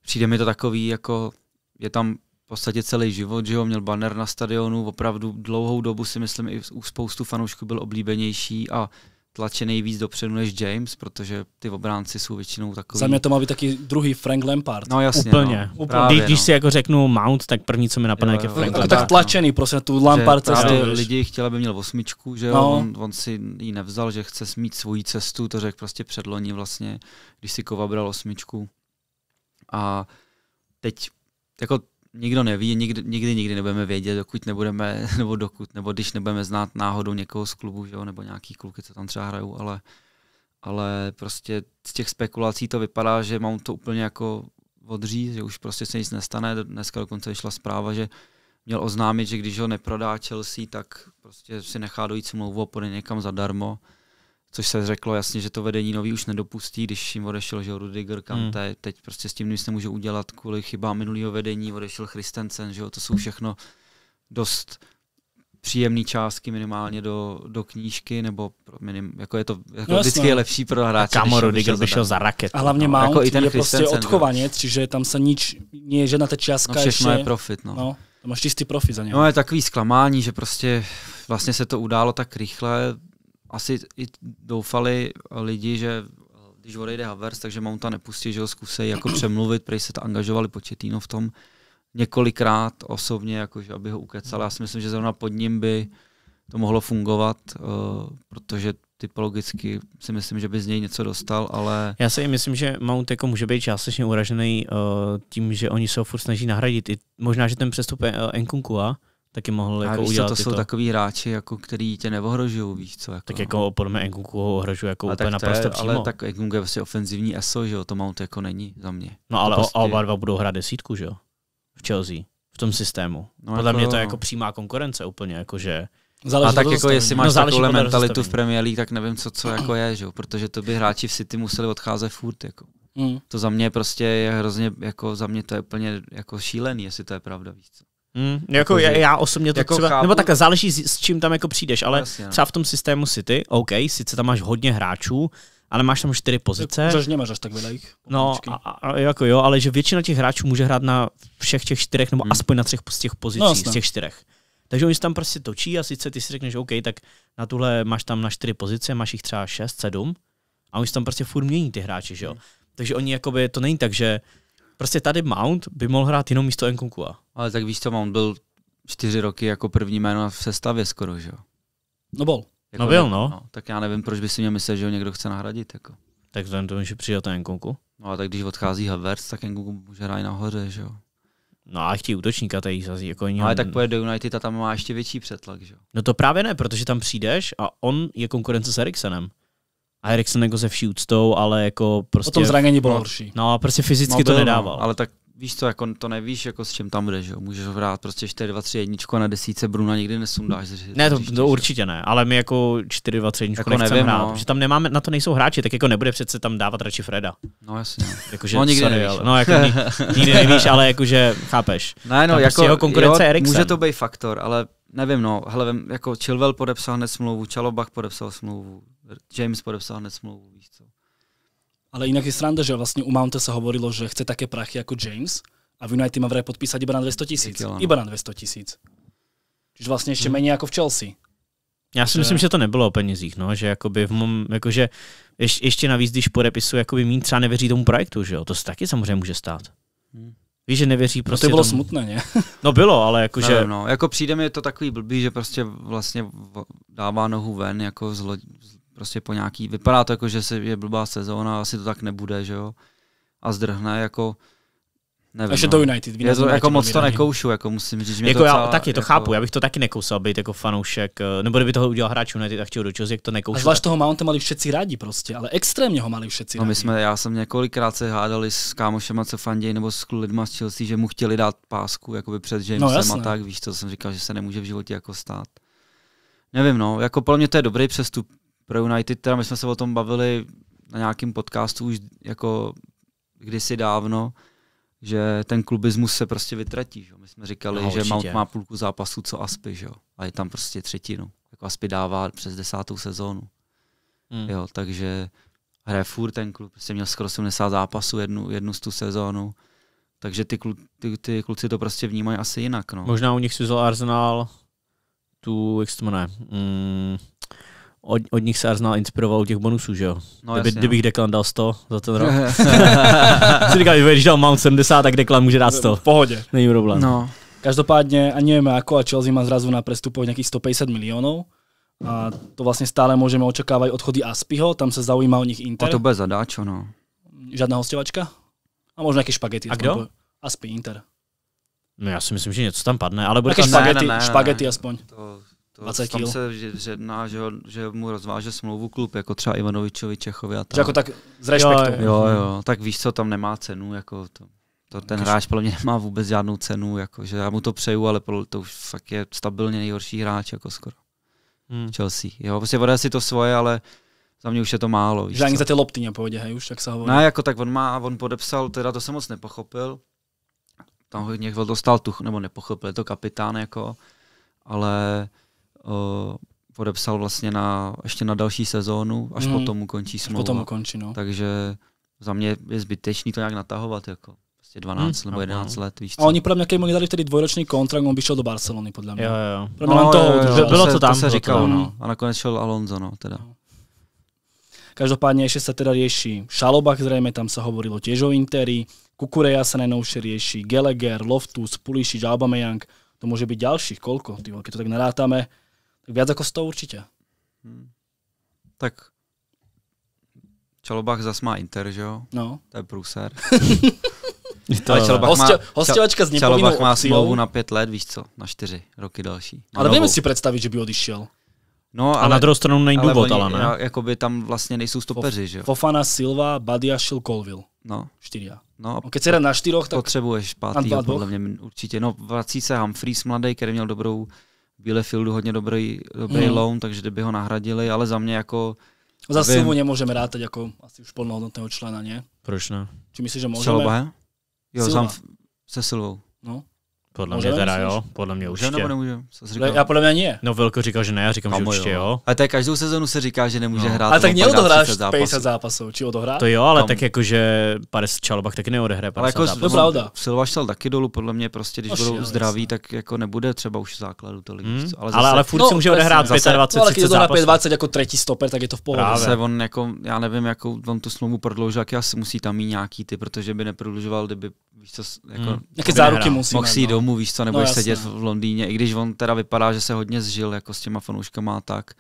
přijde mi to takový, jako je tam v podstatě celý život, že ho měl banner na stadionu, opravdu dlouhou dobu si myslím i u spoustu fanoušků byl oblíbenější a tlačený víc dopředu než James, protože ty obránci jsou většinou takový. Za mě to má být
taky druhý Frank Lampard. No jasně. Úplně.
No. Právě, když, když no. si jako řeknu Mount, tak první, co mi napadne, jo, je Frank Lampard. Tak
tlačený, no. prostě
tu Lampard že cestu. lidi chtěli, aby měl osmičku, že no. on, on, si ji nevzal, že chce mít svoji cestu, to řekl prostě předloni vlastně, když si Kova bral osmičku. A teď jako nikdo neví, nikdy, nikdy, nikdy nebudeme vědět, dokud nebudeme, nebo dokud, nebo když nebudeme znát náhodou někoho z klubu, že jo, nebo nějaký kluky, co tam třeba hrajou, ale, ale prostě z těch spekulací to vypadá, že mám to úplně jako odříz, že už prostě se nic nestane. Dneska dokonce vyšla zpráva, že měl oznámit, že když ho neprodá Chelsea, tak prostě si nechá dojít smlouvu a půjde někam zadarmo což se řeklo jasně, že to vedení nový už nedopustí, když jim odešel že Rudiger Kante, hmm. teď prostě s tím nic nemůže udělat kvůli chybám minulého vedení, odešel Christensen, že jo, to jsou všechno dost příjemné částky minimálně do, do knížky, nebo minim, jako je to jako no, vždycky je no. lepší pro hráče. Kamo Rudiger by šel za raket. A hlavně no, Mount jako i ten je prostě odchovanec,
čiže tam se nič, nie je žádná ta částka. No všechno ještě, je profit, no. no. To máš čistý profit za něj. No je
takový zklamání, že prostě vlastně se to událo tak rychle, asi i doufali lidi, že když odejde Havers, takže Mounta nepustí, že ho zkusí jako přemluvit, protože se to angažovali Početíno v tom několikrát osobně, jakože aby ho ukecali. Já si myslím, že zrovna pod ním by to mohlo fungovat, uh, protože typologicky si myslím, že by z něj něco dostal, ale... Já si myslím, že Mount jako může být částečně uražený uh,
tím, že oni se ho furt snaží nahradit. I možná, že ten přestup uh, eh, Nkunkua taky mohl jako víš, udělat to, to jsou
takový hráči, jako, který tě neohrožují, víš co. Jako, tak no. jako podle mě Enkunku ho ohrožuje jako a úplně naprosto je, přímo. Ale tak Enkunku je vlastně ofenzivní ESO, že jo, to Mount jako není za mě. No ale prostě... a
oba dva budou hrát desítku, že jo, v Chelsea, v tom systému. No, podle jako... mě to je no. jako přímá konkurence úplně, jako že... Záleží a tak jako jestli no, máš no, takovou mentalitu v
Premier League, tak nevím, co, co jako je, že? protože to by hráči v City museli odcházet furt. Jako. Mm. To za mě prostě je hrozně, jako za mě to je úplně jako šílený, jestli to je pravda, víc. co. Mm, jako, jako já, já osobně to jako
třeba, chápu, nebo takhle záleží s, čím tam jako přijdeš, ale jasně. třeba v tom systému City, OK, sice tam máš hodně hráčů, ale máš tam čtyři pozice. Což jako
nemáš až tak veľa jich. No, a,
a, jako jo, ale že většina těch hráčů může hrát na všech těch čtyřech, nebo hmm. aspoň na třech z těch pozicí, no, z těch čtyřech. Takže oni se tam prostě točí a sice ty si řekneš, OK, tak na tuhle máš tam na čtyři pozice, máš jich třeba šest, sedm a oni se tam prostě furt mění ty hráči, že jo. Hmm. Takže oni jakoby, to není tak, že
Prostě tady Mount by mohl hrát jenom místo Nkunkua. Ale tak víš co, Mount byl čtyři roky jako první jméno v sestavě skoro, že jo?
No bol. Jako no byl, no.
no. Tak já nevím, proč by si měl myslel, že ho někdo chce nahradit. Jako. Tak vzhledem tomu, že přijde ten Nkunku. No a tak když odchází Havertz, tak Nkunku může hrát nahoře, že jo? No a chtějí útočníka, tady zase jako No, Ale tak pojede do United a tam má
ještě větší přetlak, že jo? No to právě ne, protože tam přijdeš a on je konkurence s Eriksenem. A Eriksen jako se vší úctou, ale jako prostě... Potom zranění bylo no, horší. No a prostě fyzicky no, to, nedával.
No, ale tak víš co, jako to nevíš, jako s čím tam jdeš, jo. Můžeš ho vrát prostě 4, 2, 3, 1 a na desíce Bruna nikdy nesundáš. Ne, to, to, to určitě ne, ale my jako 4, 2, 3, 1 jako nevím, hrát, no. protože tam nemáme,
na to nejsou hráči, tak jako nebude přece tam dávat radši Freda.
No jasně. No. Jako, že, no nikdy sorry, nevíš. Ale, no, no jako nikdy, nikdy nevíš, ale
jako že chápeš. Ne, no, tam prostě jako, prostě jeho konkurence jo, Může to
být faktor, ale nevím, no, hele, jako Chilwell podepsal hned smlouvu, Čalobach podepsal smlouvu, James podepsal
hned smlouvu, víš co. Ale jinak je sranda, že vlastně u Mounte se hovorilo, že chce také prachy jako James a v United má vraj podpísať iba na 200 tisíc. No. Iba na 200 tisíc. Čiže vlastně ještě hmm. méně jako v Chelsea.
Já si že... myslím, že to nebylo o penězích, no, že jakoby v mom, jakože ješ, ještě navíc, když podepisu, jakoby mín třeba nevěří tomu projektu, že jo, to se taky samozřejmě může stát. Hmm. Víš, že nevěří prostě. No to prostě bylo tomu. smutné, ne? no bylo, ale jakože. No, no.
Jako přijde mi to takový blbý, že prostě vlastně dává nohu ven, jako zlo... prostě po nějaký. Vypadá to jako, že je blbá sezóna, asi to tak nebude, že jo. A zdrhne, jako Nevím, Až no. to United. Já to, jako moc to nekoušu, jako musím říct, že mě jako to já, celá, taky to jako chápu, já bych to taky
nekousal, být jako fanoušek, eh, nebo kdyby toho udělal hráč United a chtěl do Chelsea, jak to nekoušu. Až zvlášť
toho Mounta mali všetci rádi prostě, ale extrémně ho mali všetci no, rádi. my jsme, já
jsem několikrát se hádali s kámošema, co fanděj, nebo s lidma z Chelsea, že mu chtěli dát pásku, jakoby před Jamesem no, a tak, víš, to jsem říkal, že se nemůže v životě jako stát. Nevím, no, jako pro mě to je dobrý přestup pro United, teda my jsme se o tom bavili na nějakém podcastu už jako kdysi dávno, že ten klubismus se prostě vytratí. Že? My jsme říkali, no, že Mount má půlku zápasu co Aspy, že? a je tam prostě třetinu. Jako Aspy dává přes desátou sezónu. Mm. Jo, takže hraje furt ten klub, prostě měl skoro 70 zápasů jednu, jednu z tu sezónu. Takže ty, klu, ty, ty kluci to prostě vnímají asi jinak. No. Možná u nich si vzal Arsenal
tu, jak se to jmenuje, mm, od, od nich se Arsenal inspiroval u těch bonusů, že jo? No, Kdyby, jasně, kdybych no. Deklan dal 100 za ten rok. si říkal, že když dal Mount 70, tak Deklan může dát 100. V pohodě. Není problém. No.
Každopádně, ani nevíme jako a Chelsea má zrazu na prestupu nějakých 150 milionů. A to vlastně stále můžeme očekávat odchody Aspiho, tam se zaujíma o nich Inter. A to bude zadáčo, no. Žádná hostěvačka? A možná nějaké špagety. A kdo? Aspi, Inter. No já si myslím, že něco tam padne, ale bude tam... špagety, ne, ne, ne, špagety aspoň. To... To 20 tam se
ředná, že, že mu rozváže smlouvu klub, jako třeba Ivanovičovi, Čechovi a jako tak. jako tak z respektu. Jo, jo, mhm. tak víš co, tam nemá cenu, jako to. To ten Když... hráč podle mě nemá vůbec žádnou cenu, jako, že já mu to přeju, ale to už fakt je stabilně nejhorší hráč, jako skoro. Hmm. Chelsea. Jo, prostě voda si to svoje, ale za mě už je to málo. Víš že ani za ty
lopty nepohodě, hej, už tak se hovorí. No, jako
tak on má, on podepsal, teda to jsem moc nepochopil. Tam ho někdo dostal tuch, nebo nepochopil, je to kapitán, jako, ale Eh, podepsal vlastně na, ještě na další sezónu, až mm. potom ukončí smlouva. Až potom ukončí, no. Takže za mě je zbytečný to nějak natahovat, jako prostě 12 mm. nebo 11 no. Mhm. let, víš co? A oni
podle mě, když dali tedy dvojroční kontrakt, on by šel do Barcelony, podle mě. Jo, jo. Podle mě no, to, jo, jo. Bylo, bylo to tam. To no. se říkalo, no.
A nakonec šel Alonso, no, teda. No.
Každopádně ještě se teda rieši Šalobach, zřejmě tam se hovorilo těž o Interi, Kukureja se najnovšie rieši, Gallagher, Loftus, Pulisic, Aubameyang, to může být dalších kolko? ty, keď to tak narátáme. Viac ako 100 určite. Hmm. Tak
Čalobach zas má Inter, že jo? No. To je průser. to ale Čalobách má, Hostovačka má smlouvu na pět let, víš co, na čtyři roky další. Na ale nevím si
představit, že by odišel. No, ale, a na druhou stranu není důvod, ale, oni, ale ne? Jakoby tam vlastně nejsou stopeři, že jo? Fofana, Silva, Badia, Shil, Colville. No. Čtyřia. No, a no, keď se na čtyroch, tak... Potřebuješ pátý, podle
mě určitě. No, vrací se Humphreys mladý, který měl dobrou Bielefieldu hodně dobrý, dobrý mm. loan, takže kdyby ho nahradili, ale za mě jako... Za vím... Silvu
nemůžeme rátať jako asi už plnohodnotného člena, ne? Proč ne? Či myslíš, že můžeme? Jo, Silva. Zám,
se Silvou. No. Podle můžeme, mě teda myslíš? jo, podle mě už Můžeme no, Říkal? Já podle mě ne. No Velko říkal, že ne, já říkám, Kamu, že určitě jo. jo. Ale tak každou sezonu se říká, že nemůže no. hrát. A tak neodohráš 50
zápasů, či odohrá? To jo, ale Kam?
tak jakože 50 čalobak taky neodehrá. ale jako To
pravda. Silva šel taky dolů, podle mě prostě, když budou zdraví, tak jako nebude třeba už základu tolik. Hmm?
Ale, zase, ale, ale furt si no, může odehrát 25, 30 no, zápasů. 20 jako třetí stoper, tak je to v pohodě. Zase
on jako, já nevím, jakou on tu smlouvu prodloužil, jak asi musí tam mít nějaký ty, protože by neprodlužoval, kdyby, jako hmm. Jaké záruky musí domů, víš co, nebo no, sedět v Londýně, i když on teda vypadá, že se hodně zžil jako s těma fanouškama a tak,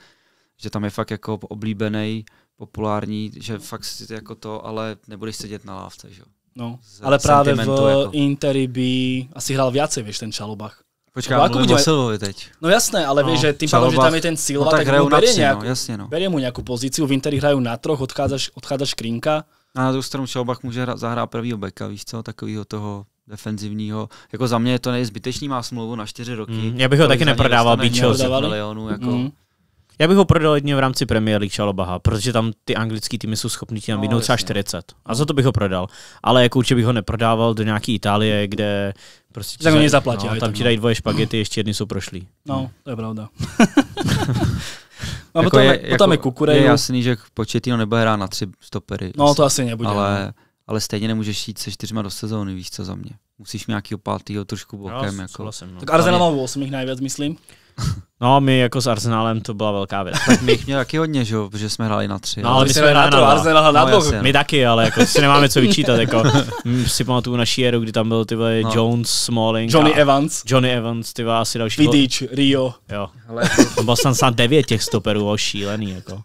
že tam je fakt jako oblíbený, populární, že fakt si jako to, ale nebudeš sedět na lávce, že jo. No, Z ale právě v jako.
Interi by asi hrál viacej, víš, ten Čalobach. Počkej, no, mluvím o Silvovi teď. No jasné, ale no, víš, že tým pádom, že tam je ten no Silva, no, tak, tak mu berie, psi, nejakú, no, jasne, no. berie mu nějakou pozici, v Interi hrajú na troch, odchádzaš, odchádzaš krinka. A no, na druhou stranu Čalobach může zahrát prvýho beka, víš co, takovýho
toho defenzivního. Jako za mě je to nejzbytečný, má smlouvu na čtyři roky. Mm, já bych ho taky neprodával
Bíčo. milionů, jako. Mm. Já bych ho prodal jedně v rámci Premier League Čalobaha, protože tam ty anglický týmy jsou schopni tam nabídnout no, třeba 40. A za to bych ho prodal. Ale jako určitě bych ho neprodával do nějaké Itálie, kde prostě za mě zaplatí. No, tam ti dají dvoje špagety, ještě jedny jsou prošlý. No, hmm.
to je pravda. A jako potom, je, potom jako je kukurej, Je jasný,
že početí nebude hrát na tři stopery. No, to asi nebude. Ale ne no ale stejně nemůžeš jít se čtyřma do sezóny, víš co za mě. Musíš mít nějakýho pátýho trošku no, bokem. No, jako. Jsem, no. Tak Arsenal má
8 nejvíc, myslím.
No, my jako s Arsenálem to byla velká věc. Tak my jich měli taky hodně, že jo, protože jsme hráli na tři. No, ale, my
jsme hráli na, na Arsenal na no, dvou. No, my taky, ale jako si nemáme co vyčítat. Jako,
hm, si pamatuju naší éru, kdy tam byl tyhle no. Jones, Smalling. Johnny Evans. Johnny Evans, ty asi další. Vidič, Rio. Jo. Ale... To byl
snad devět těch stoperů, šílený. Jako.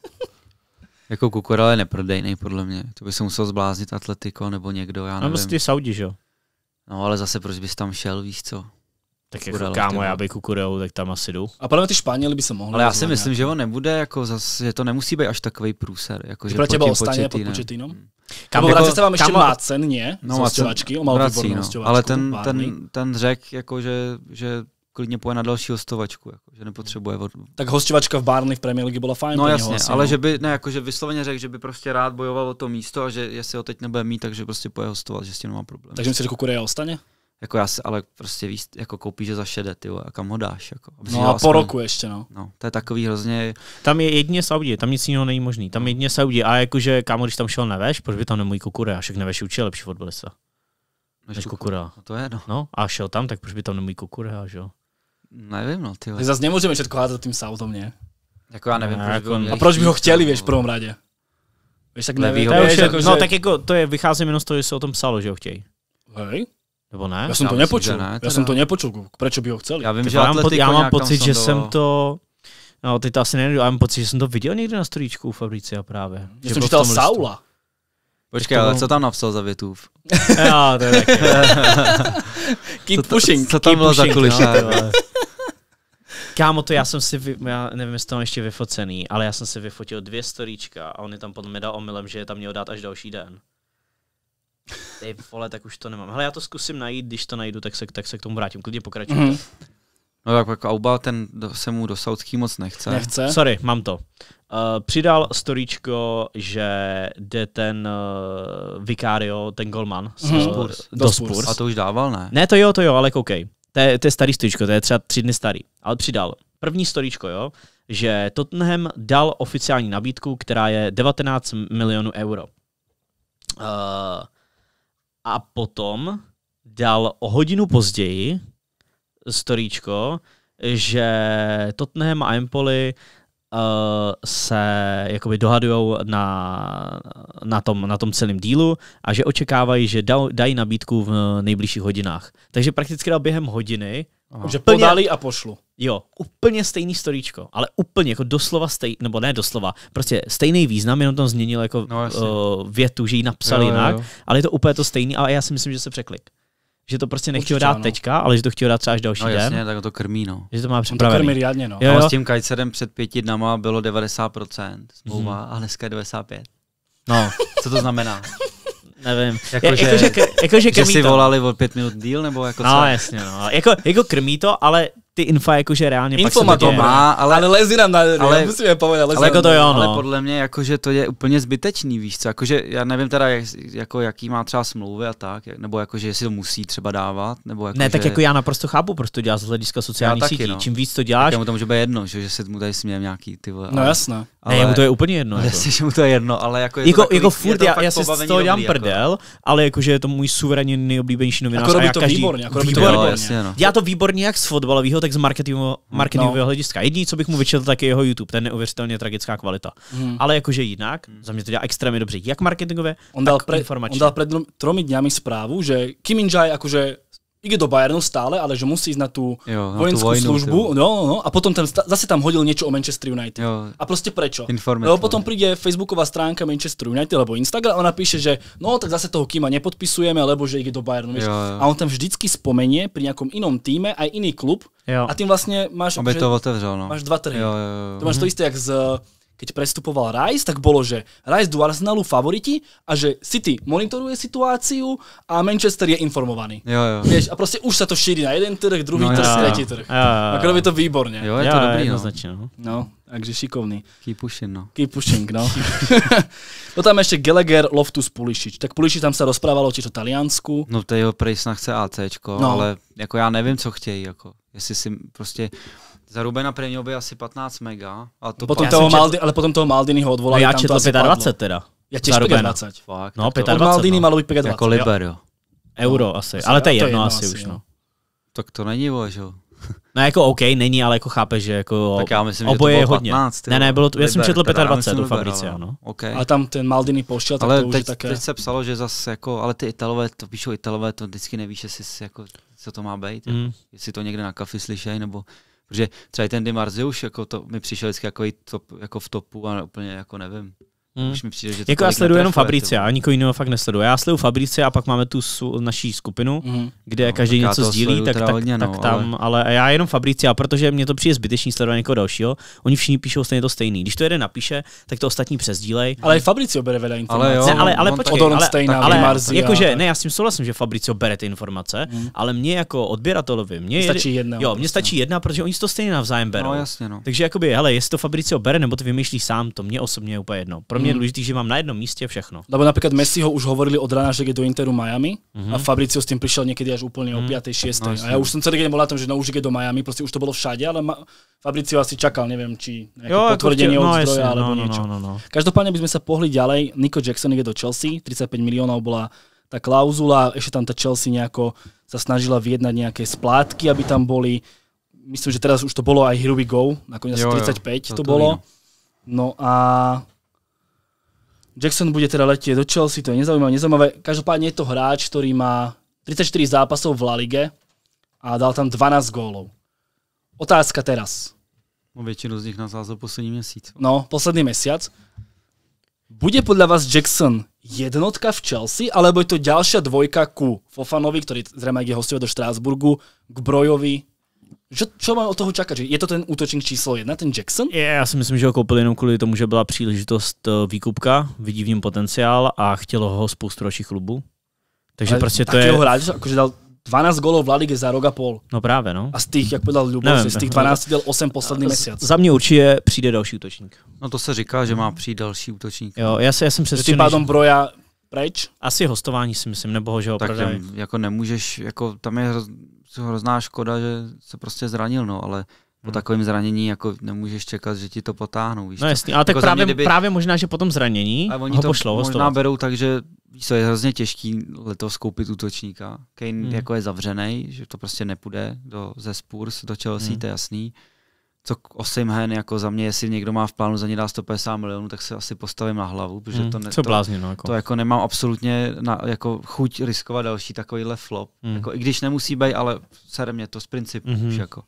Jako Kukorel je neprodejný, podle mě. To by se musel zbláznit Atletico nebo někdo, já nevím. No, prostě Saudi, že jo? No, ale zase proč bys tam šel, víš co? Tak Kukurele, jako kámo, já bych Kukurel, tak tam asi jdu.
A podle mě ty Španěli by se mohli. Ale já si myslím, nějaký. že
on nebude, jako zase, že to nemusí být až takový průser. Jako, že pro tebe ostane pod Početínem? Hmm. Kámo, jako, se vám ještě kámo, cen, ne? No, má cen, o malou vrací, no. Ale ten, ten, ten, řek, jako, že, že klidně půjde na další hostovačku, jako, že nepotřebuje.
Od... Tak hostovačka v Barnley v Premier League byla fajn. No jasně, asi, ale no. že by, ne,
jako, že vysloveně řekl, že by prostě rád bojoval o to místo a že jestli ho teď nebude mít, takže prostě půjde hostovat, že s tím nemá problém. Takže si řekl, kurie ostane? Jako já si, ale prostě víc, jako koupíš že za šede, ty a kam ho dáš? Jako, no a po aspoň, roku ještě, no. no. to je takový hrozně... Tam je jedině Saudi, tam nic jiného není možný. Tam no. jedině Saudi. A
jakože, kámo, když tam šel Neveš, proč by tam nemůj A Však Neveš určitě lepší fotbalista. Než, než Kukura. No to je, no. no. a šel tam, tak proč by tam nemůj Kukura, že jo? Nevím, no, ty. Zase
nemůžeme všetko hádat tím Southom, ne? Jako já nevím, no, proč jako, A proč by ho chtěli, víš, v no. prvom radě? Víš, tak nevím. nevím. Víš, jako, jako, že... No tak
jako to je, vychází jenom z toho, že se o tom psalo, že ho chtějí. Hej? Nebo ne? Já jsem já to nepočul. Ne, teda... Já jsem to
nepočul, proč by ho chtěli. Já vím, že já mám, po, já mám pocit, že jsem
to... No, teď to asi nejdu, já mám pocit, že jsem to viděl někde na stolíčku u a právě. Já
jsem čítal Saula. Počkej, ale co tam
napsal za větu? jo, to je taky. keep pushing. Co tam bylo za kulisy?
Kámo,
to já jsem si, já nevím, jestli to mám ještě vyfocený, ale já jsem si vyfotil dvě storíčka a on je tam potom mi dal omylem, že je tam měl dát až další den. Ty vole, tak už to nemám. Hele, já to zkusím najít, když to najdu, tak se, tak se k tomu vrátím. Klidně pokračujte. Mm.
No tak jako Auba, ten se mu do Saudský moc nechce.
Nechce? Sorry, mám to. Uh, přidal storíčko, že jde ten uh, Vicario, ten golman mm. z, mhm. do, do Spurs. A to už dával, ne? Ne, to jo, to jo, ale koukej. Jako to je, to je starý storíčko, to je třeba tři dny starý, ale přidal. První storíčko, jo, že Tottenham dal oficiální nabídku, která je 19 milionů euro. Uh, a potom dal o hodinu později storíčko, že Tottenham a Empoli Eh, se jakoby dohadujou na, na, tom, na tom celém dílu a že očekávají, že da, dají nabídku v nejbližších hodinách. Takže prakticky dal během hodiny Aha. Že podali a pošlu. Jo, úplně stejný storíčko, ale úplně jako doslova stejný, nebo ne doslova, prostě stejný význam, jenom tam změnil jako no, uh, větu, že ji napsal jo, jinak, jo, jo. ale je to úplně to stejný a já si myslím, že se překlik že to prostě nechtěl dát no. teďka, ale že to chtěl dát třeba až další no, jasně, den.
tak to krmí, no. Že to má připravený.
On to krmí riadně, no. Jo, jo. s
tím kajcerem před pěti dnama bylo 90% smlouva hmm. a dneska je 95. No. Co to znamená? Nevím. Jako, je, že, jako, že, jako, že, že si to. volali o
pět minut díl,
nebo jako no, co? No jasně, no.
Jako, jako krmí to, ale ty info, jakože reálně info pak
to má, ale, ale lezi nám na, ale, musíme povedat, lezi ale, jako to jo, no. ale podle mě jakože to je úplně zbytečný, víš co, jakože já nevím teda, jak, jako, jaký má třeba smlouvy a tak, nebo jakože jestli to musí třeba dávat, nebo jako, Ne, že... tak jako
já naprosto chápu, proč to dělá z hlediska sociálních sítí, no. čím
víc to děláš. Tak mu to může být jedno, že, že se mu tady smějem nějaký ty vole. No ale... jasné. Ale... Ne, mu to je úplně jedno. Jako. Jasně,
že mu to je jedno, ale jako je jako, to takový, jako furt, je to já, já si z toho dělám jako. prdel, ale jakože je to můj suverénně nejoblíbenější novinář. Jako a to každý... výborně, jako výborně. To, jasně, no. Dělá to výborně jak z fotbalového, tak z marketingového, no. marketingového no. hlediska. Jediný, co bych mu vyčetl, tak je jeho YouTube, ten neuvěřitelně tragická kvalita. Hmm. Ale jakože jinak, hmm. za mě to
dělá extrémně dobře, jak marketingově, on tak dal pre, informačně. On dal před tromi dňami zprávu, že Kim In-jae jakože ide do Bayernu stále, ale že musí ísť na tú
jo, na vojenskú tú vojnu, službu.
Tým. No, no, no, a potom tam, zase tam hodil niečo o Manchester United. Jo. A proste prečo? Lebo potom príde Facebooková stránka Manchester United alebo Instagram a ona píše, že no tak zase toho Kima nepodpisujeme, lebo že ide do Bayernu. Jo, jo. A on tam vždycky spomenie pri nejakom inom týme aj iný klub. Jo. A tým vlastne máš, Aby že, to otevřel, no. máš dva trhy. Jo, jo, jo. To máš to mhm. isté jak z Keď prestupoval Rice, tak bolo, že Rice do Arsenalu favoriti a že City monitoruje situáciu a Manchester je informovaný. Jo, jo. Vieš, a prostě už sa to šíri na jeden trh, druhý no, trh, jo, tretí trh. Jo, jo, jo. je to výborne. Jo, je to jo, dobrý, no. jednoznačně. No. no. takže šikovný. Keep pushing, no. Keep pushing, no. no tam ještě Gallagher, Loftus, Pulišič. Tak Pulišič tam se rozprávalo o Taliansku.
No to jeho prejsna chce ACčko, no. ale jako já nevím, co chtějí, jako. Jestli si prostě za Rubena Preňo by asi 15 mega. A to potom, toho četl... ale potom
toho Maldiniho odvolali. já četl 25 teda. Já těž 25. Fakt, no, 25. No,
od Maldiny no. malo být 25. Jako liber, jo. Euro no, asi. ale to je jedno, jedno asi, asi už, no. Tak to není, že jo. No jako OK, není, ale jako chápeš že jako
tak já myslím, oboje že to bylo je hodně. 15, ne, ne, bylo to, já jsem četl 25 do Fabrice, ano. Okay. Ale
tam ten Maldini poštěl, tak ale to teď, už také... teď se
psalo, že zase jako, ale ty Italové, to píšou Italové, to vždycky nevíš, jestli jako, co to má být, mm. jako, jestli to někde na kafi slyšej, nebo Protože třeba i ten Dimarzio už jako to mi přišel vždycky jako, top, jako v topu a úplně jako nevím. Hmm. přijde, že to
jako já sleduju jenom Fabrice, já nikoho jiného fakt nesledu. Já sleduju Fabrice a pak máme tu su, naší skupinu, hmm. kde no, každý něco sdílí, tak, tak, hodně, tak no, tam, ale... ale já jenom Fabrice, protože mě to přijde zbytečný sledovat někoho dalšího. Oni všichni píšou stejně to stejný. Když to jeden napíše, tak to ostatní přezdílej. Ale Fabricio bere veda informace. Ale, jo, ne, ale, ale počkej, ale, ale, ale jakože, ne, já s tím souhlasím, že Fabricio bere ty informace, hmm. ale mě jako odběratelovi, mě stačí jedna. Jo, no, mně prostě. stačí jedna, protože oni to stejně navzájem no, berou. No, jasně, no. Takže jakoby, hele, jestli to Fabricio bere nebo to vymýšlí sám, to mě osobně úplně jedno mě je důležité, že mám na
jednom místě všechno. Lebo například Messiho už hovorili od rána, že je do Interu Miami mm-hmm. a Fabricio s tím přišel někdy až úplně mm-hmm. o 5. Mhm. 6. No, a já už jsem celý den byl na tom, že no už je do Miami, prostě už to bylo všade, ale ma- Fabricio asi čakal, nevím, či jo, potvrdení jako no, od no, alebo no, no, něco. No, no, no. Každopádně bychom se pohli ďalej. Nico Jackson je do Chelsea, 35 milionů byla ta klauzula, ještě tam ta Chelsea nějako se snažila vyjednat nějaké splátky, aby tam byly. Myslím, že teraz už to bolo aj Here We Go, nakoniec 35 jo, to, to bolo. No a Jackson bude teda letieť do Chelsea, to je nezaujímavé, nezaujímavé. Každopádne je to hráč, ktorý má 34 zápasov v La Lige a dal tam 12 gólov. Otázka teraz. No většinu z nich za poslední měsíc. No, posledný měsíc. Bude podle vás Jackson jednotka v Chelsea, alebo je to ďalšia dvojka ku Fofanovi, ktorý zrejme je hostil do Štrásburgu, k Brojovi, že, co má od toho čekat? Je to ten útočník číslo jedna, ten Jackson?
Je, já si myslím, že ho koupili jenom kvůli tomu, že byla příležitost eh, výkupka, vidí v něm potenciál a chtělo ho spoustu dalších klubů. Takže Ale prostě to je... hráč,
že dal 12 gólů v La Lige za rok a půl. No právě, no. A z těch, jak podal Lubov, z těch 12 děl 8 poslední eh, měsíc. Za mě
určitě přijde další útočník.
No to se říká, že má přijít další útočník. Jo, já, se, já jsem přesvědčený. Tím pádom že... Broja preč? Asi hostování si myslím, nebo ho, že ho tak prodají. jako nemůžeš, jako tam je hrozná škoda, že se prostě zranil, no, ale po hmm. takovém zranění jako nemůžeš čekat, že ti to potáhnou. Víš no jasný, ale tak jako právě, kdyby...
právě možná, že po tom zranění A oni ho to pošlo, možná hostovat.
berou tak, že víš, je hrozně těžký letos koupit útočníka. Kane hmm. jako je zavřený, že to prostě nepůjde do, ze Spurs do Chelsea, hmm. to je jasný to Osimhen jako za mě, jestli někdo má v plánu za ně dát 150 milionů, tak se asi postavím na hlavu, protože hmm. to, ne, co blázně, no, jako. to jako nemám absolutně na, jako chuť riskovat další takovýhle flop. Hmm. Jako, I když nemusí být, ale sere mě to z principu hmm už jako.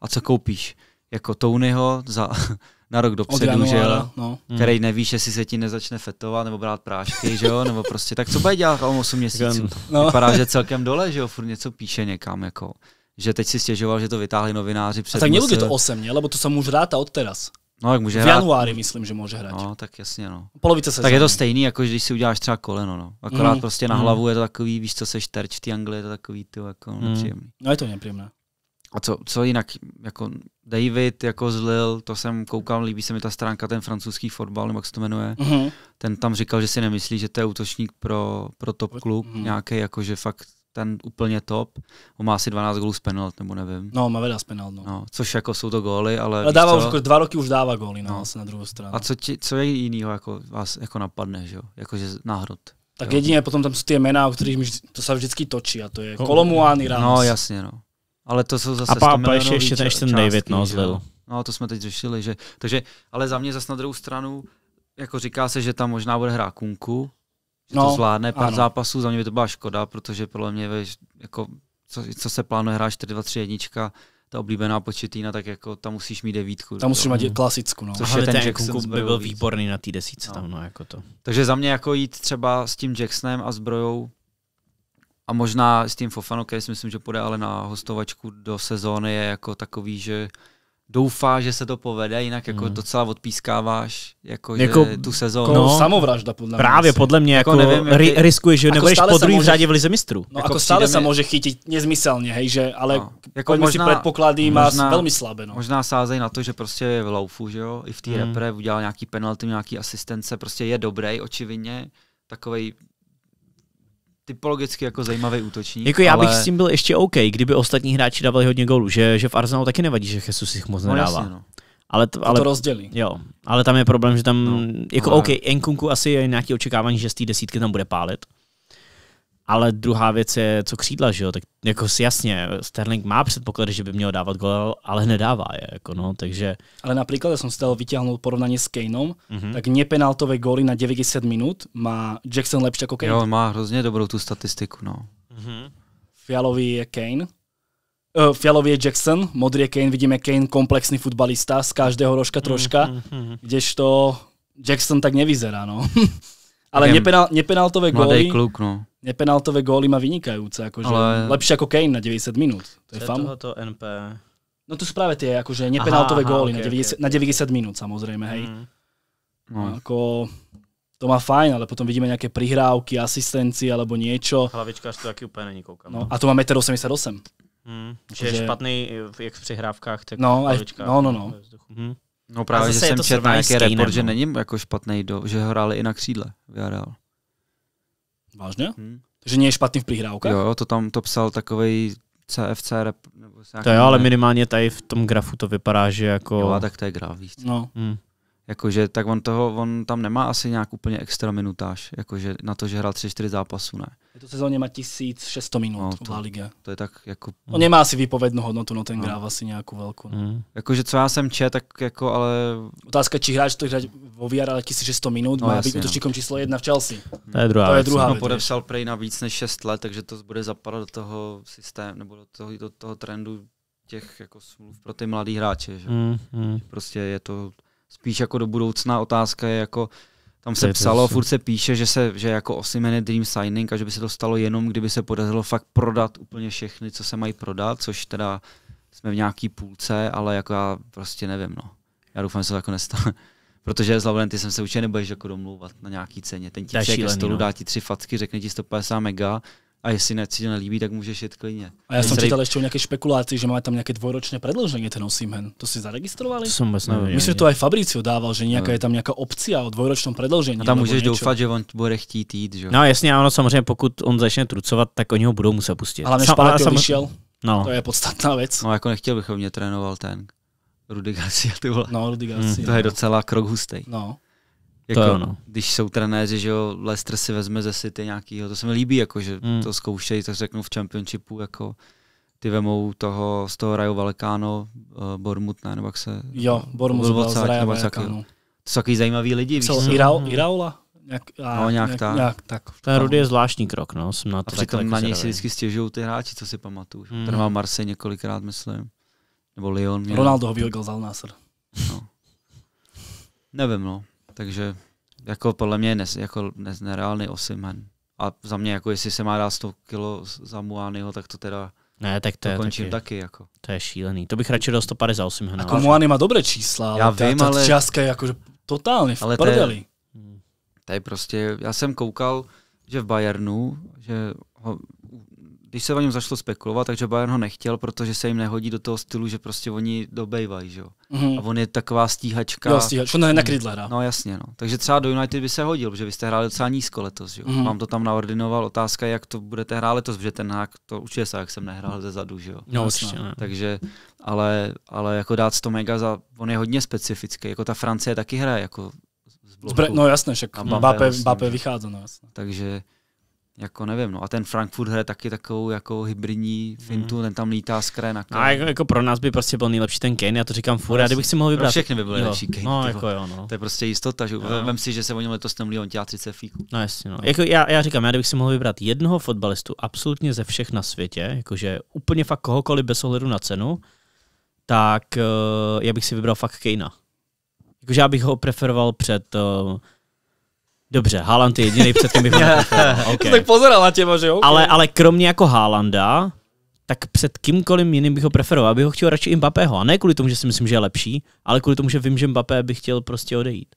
A co koupíš? Jako Tonyho za, na rok dopředu, že jo, no. který hmm. nevíš, jestli se ti nezačne fetovat nebo brát prášky, že jo, nebo prostě, tak co bude dělat o 8 měsíců? No. Vypadá, že celkem dole, že jo, furt něco píše někam, jako že teď si stěžoval, že to vytáhli novináři před... A tak měl by to
8, ne? Lebo to může hrát a od teraz.
No, jak může v januári
hrát. myslím, že může hrát. No, tak jasně, no. Polovice se. Tak je to
stejný, jako když si uděláš třeba koleno, no. Akorát mm. prostě na mhm. hlavu mm. je to takový, víš, co se šterč v té Anglii, je to takový, ty jako mm. nepříjemný.
No, je to nepříjemné.
A co, co jinak, jako David, jako zlil, to jsem koukal, líbí se mi ta stránka, ten francouzský fotbal, nebo jak se to jmenuje, mm-hmm. ten tam říkal, že si nemyslí, že to je útočník pro, pro top mhm. klub, mm-hmm. nějaký, jako že fakt ten úplně top. On má asi 12 gólů z penalt, nebo nevím. No, má veda z penalt, no. no. což jako jsou to góly, ale... ale dává už, jako
dva roky už dává góly, no, no. na druhou stranu. A
co, ti, co je jinýho jako, vás jako napadne, že jo? Jakože náhrod.
Tak jo? jedině potom tam jsou ty jména, o kterých to se vždycky točí a to je no, Kolomuány, Ramos. No, jasně,
no. Ale to jsou zase... A pápa ještě, ještě ten, ten David, no, zlil. No, to jsme teď řešili, že... Takže, ale za mě zase na druhou stranu, jako říká se, že tam možná bude hrát Kunku, že no, to zvládne pár ano. zápasů, za mě by to byla škoda, protože podle mě, víš, jako, co, co se plánuje hrát 4-2-3-1, ta oblíbená početína, tak jako tam musíš mít devítku. Tam musíš mít klasickou. No. Což je ten, ten Jackson by byl víc.
výborný na té desíce. No. Tam, no, jako to.
Takže za mě jako jít třeba s tím Jacksonem a zbrojou a možná s tím Fofanokem, si myslím, že půjde ale na hostovačku do sezóny, je jako takový, že doufá, že se to povede, jinak jako hmm. docela odpískáváš jako, jako že tu sezónu. Jako no, no, samovražda podle mě. Právě podle mě jako, jako nevím, jak... riskuješ, že jako nebudeš po druhý může... v řadě v
lize mistrů. No, jako, jako
stále se může chytit nezmyselně, hej, že, ale no, jako možná, si předpoklady má velmi slabé. No. Možná
sázej na to, že prostě je v laufu, že jo, i v té hmm. repre udělal nějaký penalty, nějaký asistence, prostě je dobrý očividně, takovej typologicky jako zajímavý útočník. Jako já bych ale... s tím
byl ještě OK, kdyby ostatní hráči dávali hodně gólů, že, že v Arsenalu taky nevadí, že Jesus jich moc no, nedává. No, jasně, no. Ale, t, ale, to, rozdělí. Jo, ale tam je problém, že tam, no, jako ale... OK, Enkunku asi je nějaký očekávání, že z té desítky tam bude pálit. Ale druhá věc je, co křídla, že jo? Tak jako jasně, Sterling má předpoklad, že by měl dávat gol, ale nedává je. Jako no,
takže...
Ale například, jsem z toho vytáhnul porovnání s Kaneom, mm-hmm. tak nepenaltové góly na 90 minut má Jackson lepší jako Kane. Jo,
má hrozně dobrou tu statistiku, no.
Mm-hmm.
Fialový je Kane, Uh, fialový je Jackson, modrý je Kane, vidíme Kane komplexný futbalista, z každého rožka troška, mm, hmm kdežto Jackson tak nevyzerá, no. Ale nepenal, nepenaltové góly... Mladý kluk, no nepenaltové góly má vynikajúce, akože ale... lepšie ako Kane na 90 minút. To je fam.
tohoto NP. No to sú práve tie
akože nepenaltové aha, aha, okay, na, 90, okay, na 90 minút samozrejme, hej. Mm. No. no ako, to má fajn, ale potom vidíme nejaké prihrávky, asistenci alebo niečo.
Hlavička až to taky úplne není koukám. No, no, a to
má 1,88 m. Hmm, že je
špatný jak v přihrávkách, tak no, aj, no, no,
no. Hmm. No právě, že jsem četl nějaký report, že no,
není jako špatný, do, že hráli i na křídle, vyhrál.
Vážně? Hmm. Takže není špatný v přihrávkách?
Jo, to tam to psal takový CFC rep, nebo to jo, ale minimálně tady v tom grafu to vypadá, že jako... Jo, a tak to je graf, víš. No. Hmm. Jakože, tak on, toho, on tam nemá asi nějak úplně extra minutáž, jakože na to, že hrál 3-4 zápasů, ne.
Je to sezóně má 1600 minut no, to, v La Liga. To je tak jako... On nemá asi výpovednou hodnotu, no ten no. gráv asi nějakou velkou. No. Mm.
Jakože co já jsem
čet, tak jako ale... Otázka, či hráč to hráč vo VR, ale 1600 minut, no, má být no. útočníkom číslo jedna v Chelsea. To je druhá. To je druhá. No, podepsal
Prej na víc než 6 let, takže to bude zapadat do toho systému, nebo do toho, do toho trendu těch jako smluv pro ty mladý hráče. Že? Mm, mm. Prostě je to spíš jako do budoucna otázka je jako, tam se psalo, furt se píše, že, se, že jako osimene dream signing a že by se to stalo jenom, kdyby se podařilo fakt prodat úplně všechny, co se mají prodat, což teda jsme v nějaký půlce, ale jako já prostě nevím, no. Já doufám, že se to jako nestane. Protože s Laurenty jsem se určitě nebudeš jako domlouvat na nějaký ceně. Ten ti přijde stolu, no. dá ti tři facky, řekne ti 150 mega a jestli ne, si to nelíbí, tak můžeš
jet klidně. A já jsem čítal ještě o nějaké špekulaci, že má tam nějaké dvojročné predlženie ten osimhen, To si zaregistrovali? To jsem vůbec no. nevím. Myslím, že to aj Fabricio dával, že nějaká no. je tam nějaká opcia o dvojročnom predlžení. A tam můžeš doufat,
že on bude chtít jít. Že? No
jasně, ano, samozřejmě pokud on začne trucovat, tak oni ho budou muset pustit. Ale než Sam, ale sam... vyšel, no. to
je podstatná věc. No jako nechtěl bych, aby mě trénoval ten Rudy Garcia, ty vole. No, Rudy Garcia. Hmm. To je no. docela krok hustý. No. Jako, to ano. Když jsou trenéři, že jo, Leicester si vezme ze City nějakýho, to se mi líbí, jako, že hmm. to zkoušejí, tak řeknu v Championshipu, jako ty vemou toho, z toho Raju Valkáno, uh, eh, Bormut, ne, nebo jak se...
Jo, Bormut z Raju Valkáno.
To jsou takový zajímavý lidi, víš Co, Irao, hmm.
Iraola? Nějak, a, no, nějak, nějak, tak. nějak tak.
Ten Rudy je zvláštní krok, no. Jsem na to a přitom jako, na něj si vždycky stěžují ty hráči, co si pamatuju. Hmm. Ten má Marseille několikrát, myslím. Nebo Lyon. Ronaldo ho vyhodil
za Nasr. No.
Nevím, no. Takže jako podle mě je nes, jako nes, nereálný Osimen. A za mě, jako jestli se má dát 100 kilo za Muányho, tak to teda ne, tak to, to končím taky, taky,
jako. To je šílený. To bych radši dal 150 za 8 Jako Muány
má dobré čísla, já ale vím, ta, ta částka je jakože totálně v ale je,
To je prostě, já jsem koukal, že v Bayernu, že ho když se o něm zašlo spekulovat, takže Bayern ho nechtěl, protože se jim nehodí do toho stylu, že prostě oni dobejvají, že jo. Mm-hmm. A on je taková stíhačka. Jo, stíhačka, on je na mhm. krydle, no. no jasně, no. Takže třeba do United by se hodil, protože vy jste hráli docela nízko letos, jo. Mm-hmm. Mám to tam naordinoval, otázka je, jak to budete hrát letos, protože ten hák to určitě se, jak jsem nehrál ze zadu, že jo. No, určitě, no. Takže, ale, ale jako dát to mega za, on je hodně specifický, jako ta Francie taky hraje, jako z bloku. Zbre, no jasně, však Mbappé, Bape vychází, no jasně. Takže jako nevím, no a ten Frankfurt hraje taky takovou jako hybridní fintu, mm. ten tam lítá z kraje na no, kraje. A
jako, jako, pro nás by prostě byl nejlepší ten Kane, já to říkám furt, no, já kdybych si mohl vybrat. Pro všechny by jo. nejlepší Kane. No, jako
jo, no. To je prostě jistota, že jo, jo. vem si, že se o něm letos nemluví, on dělá 30 fíků. No jasně, no. no. Jako
já, já říkám, já kdybych si mohl vybrat jednoho fotbalistu absolutně ze všech na světě, jakože úplně fakt kohokoliv bez ohledu na cenu, tak uh, já bych si vybral fakt Kanea. Jakože já bych ho preferoval před uh, Dobře, Haaland je jediný, před kým bych ho okay. tak pozeral na těma, že jo? Okay. Ale, ale kromě jako Haalanda, tak před kýmkoliv jiným bych ho preferoval. Abych ho chtěl radši i Mbappého. A ne kvůli tomu, že si myslím, že je lepší, ale kvůli tomu, že vím, že Mbappé bych chtěl prostě odejít.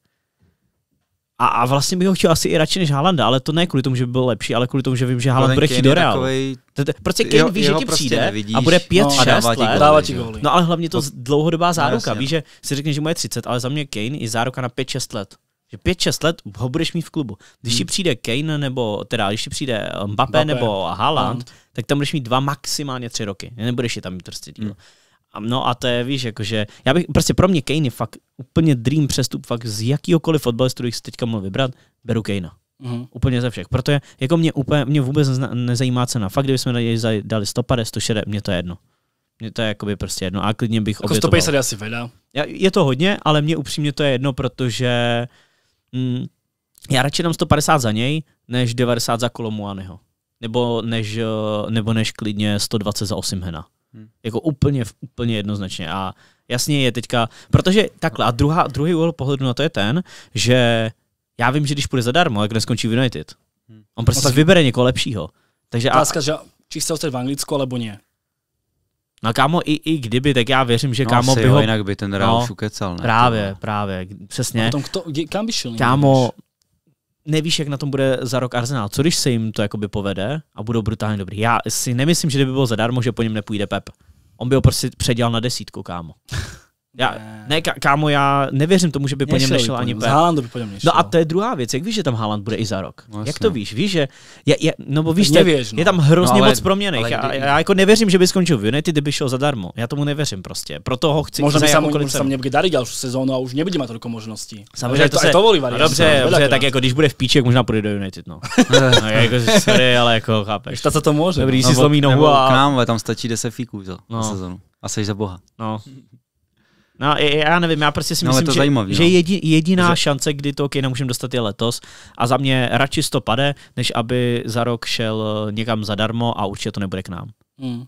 A, a vlastně bych ho chtěl asi i radši než Haalanda, ale to ne kvůli tomu, že by byl lepší, ale kvůli tomu, že vím, že Haaland no, bude chtít do Realu. Prostě Kane ví, že ti prostě přijde a bude 5-6 let. No, dává ti No ale hlavně to dlouhodobá záruka. Víš, že si řekne, že mu je 30, ale za mě Kane je záruka na 5-6 let. Že 5-6 let ho budeš mít v klubu. Když hmm. ti přijde Kane, nebo teda když ti přijde eh, Mbappé, Mbappé. nebo Haaland, Mbappé. tak tam budeš mít dva, maximálně tři roky. Nebudeš je tam mít prostě díl. Hmm. No a to je, víš, jakože, já bych, prostě pro mě Kane je fakt úplně dream přestup, fakt z jakýhokoliv fotbalistu, který si teďka mohl vybrat, beru Kane,
Mm-hmm. Úplně ze všech. Protože
jako mě, úplně, mě vůbec nezajímá cena. Fakt, kdybychom dali, dali 150, 160, mě to je jedno. mě to je jakoby prostě jedno. A klidně bych jako obětoval. 150 asi veda. je to hodně, ale mě upřímně to je jedno, protože Mm, já radši dám 150 za něj, než 90 za Kolomuaneho. Nebo než, eh, nebo než klidně 120 za Osimhena. Hmm. Jako úplně, úplně jednoznačně. A jasně je teďka, protože takhle, a druhá, druhý úhel pohledu na to je ten, že já vím, že když půjde zadarmo, jak neskončí v United. Hmm. On prostě no, tak... vybere někoho lepšího. Takže Otázka,
a... že či chce ostat v Anglicku, alebo nie.
No kámo, i, i kdyby, tak já věřím, že no, kámo by ho... jinak by ten Real no, šukecal, ne? Právě, právě, přesně. No,
kto, kam by šel? Kámo,
nevíš, jak na tom bude za rok Arsenal. Co když se jim to jakoby povede a budou brutálně dobrý? Já si nemyslím, že kdyby bylo zadarmo, že po něm nepůjde Pep. On by ho prostě předělal na desítku, kámo. Já, ne, ka- kámo, já nevěřím tomu, že by po něm nešel ani pe. Haaland by po něm nešel. No a to je druhá věc. Jak víš, že tam Haaland bude i za rok? Vlastně. Jak to víš? Víš, že je, je, no, bo no víš, nevěř, no. je tam hrozně no, ale, moc proměných. Ale, já, já, jako nevěřím, že by skončil v United, kdyby šel zadarmo. Já tomu nevěřím prostě. Proto ho chci. Možná by sám sam někdy
darit další sezónu a už nebude mít tolik možností. Samozřejmě to, se, to volí variant. Dobře, no, dobře, tak
jako když bude v píček,
možná půjde do United, no. jako, sorry, ale jako
chápeš. Ta Tak to může. Dobrý, si zlomí nohu a... K
nám, tam stačí 10 fíků za sezonu. A jsi za boha. No.
No, já nevím, já prostě si no, myslím, to že, zajímavý, že no. jedi, jediná že... šance, kdy to okejna můžeme dostat, je letos. A za mě radši to pade, než aby za rok šel eh, někam zadarmo a určitě to nebude k nám.
Hmm.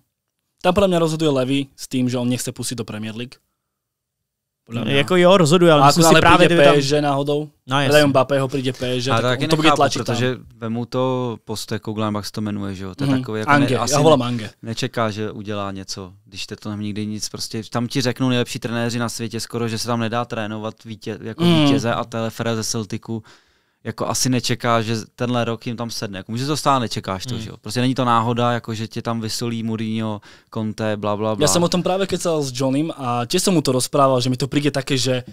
Tam podle mě rozhoduje Levy s tím, že on nechce pustit do Premier League
podle no, Jako no. jo, rozhoduje, ale myslím jako si právě, kdyby tam... náhodou,
no, Bape ho přijde PSG, a tak taky to bude tlačit Protože
tam. vemu to post, jako Glambax to jmenuje, že jo, to je mm-hmm. takový, jako Ange, ne, asi já volám Ange. nečeká, že udělá něco, když te to nikdy nic, prostě tam ti řeknou nejlepší trenéři na světě skoro, že se tam nedá trénovat vítě, jako mm. vítěze a telefere ze Celticu, jako asi nečeká, že tenhle rok jim tam sedne. Jako, může to stát, nečekáš to, mm. že jo? Prostě není to náhoda, jako že tě tam vysolí Mourinho, Conte, bla, bla, bla. Já jsem o
tom právě kecal s Johnem a tě jsem mu to rozprával, že mi to přijde také, že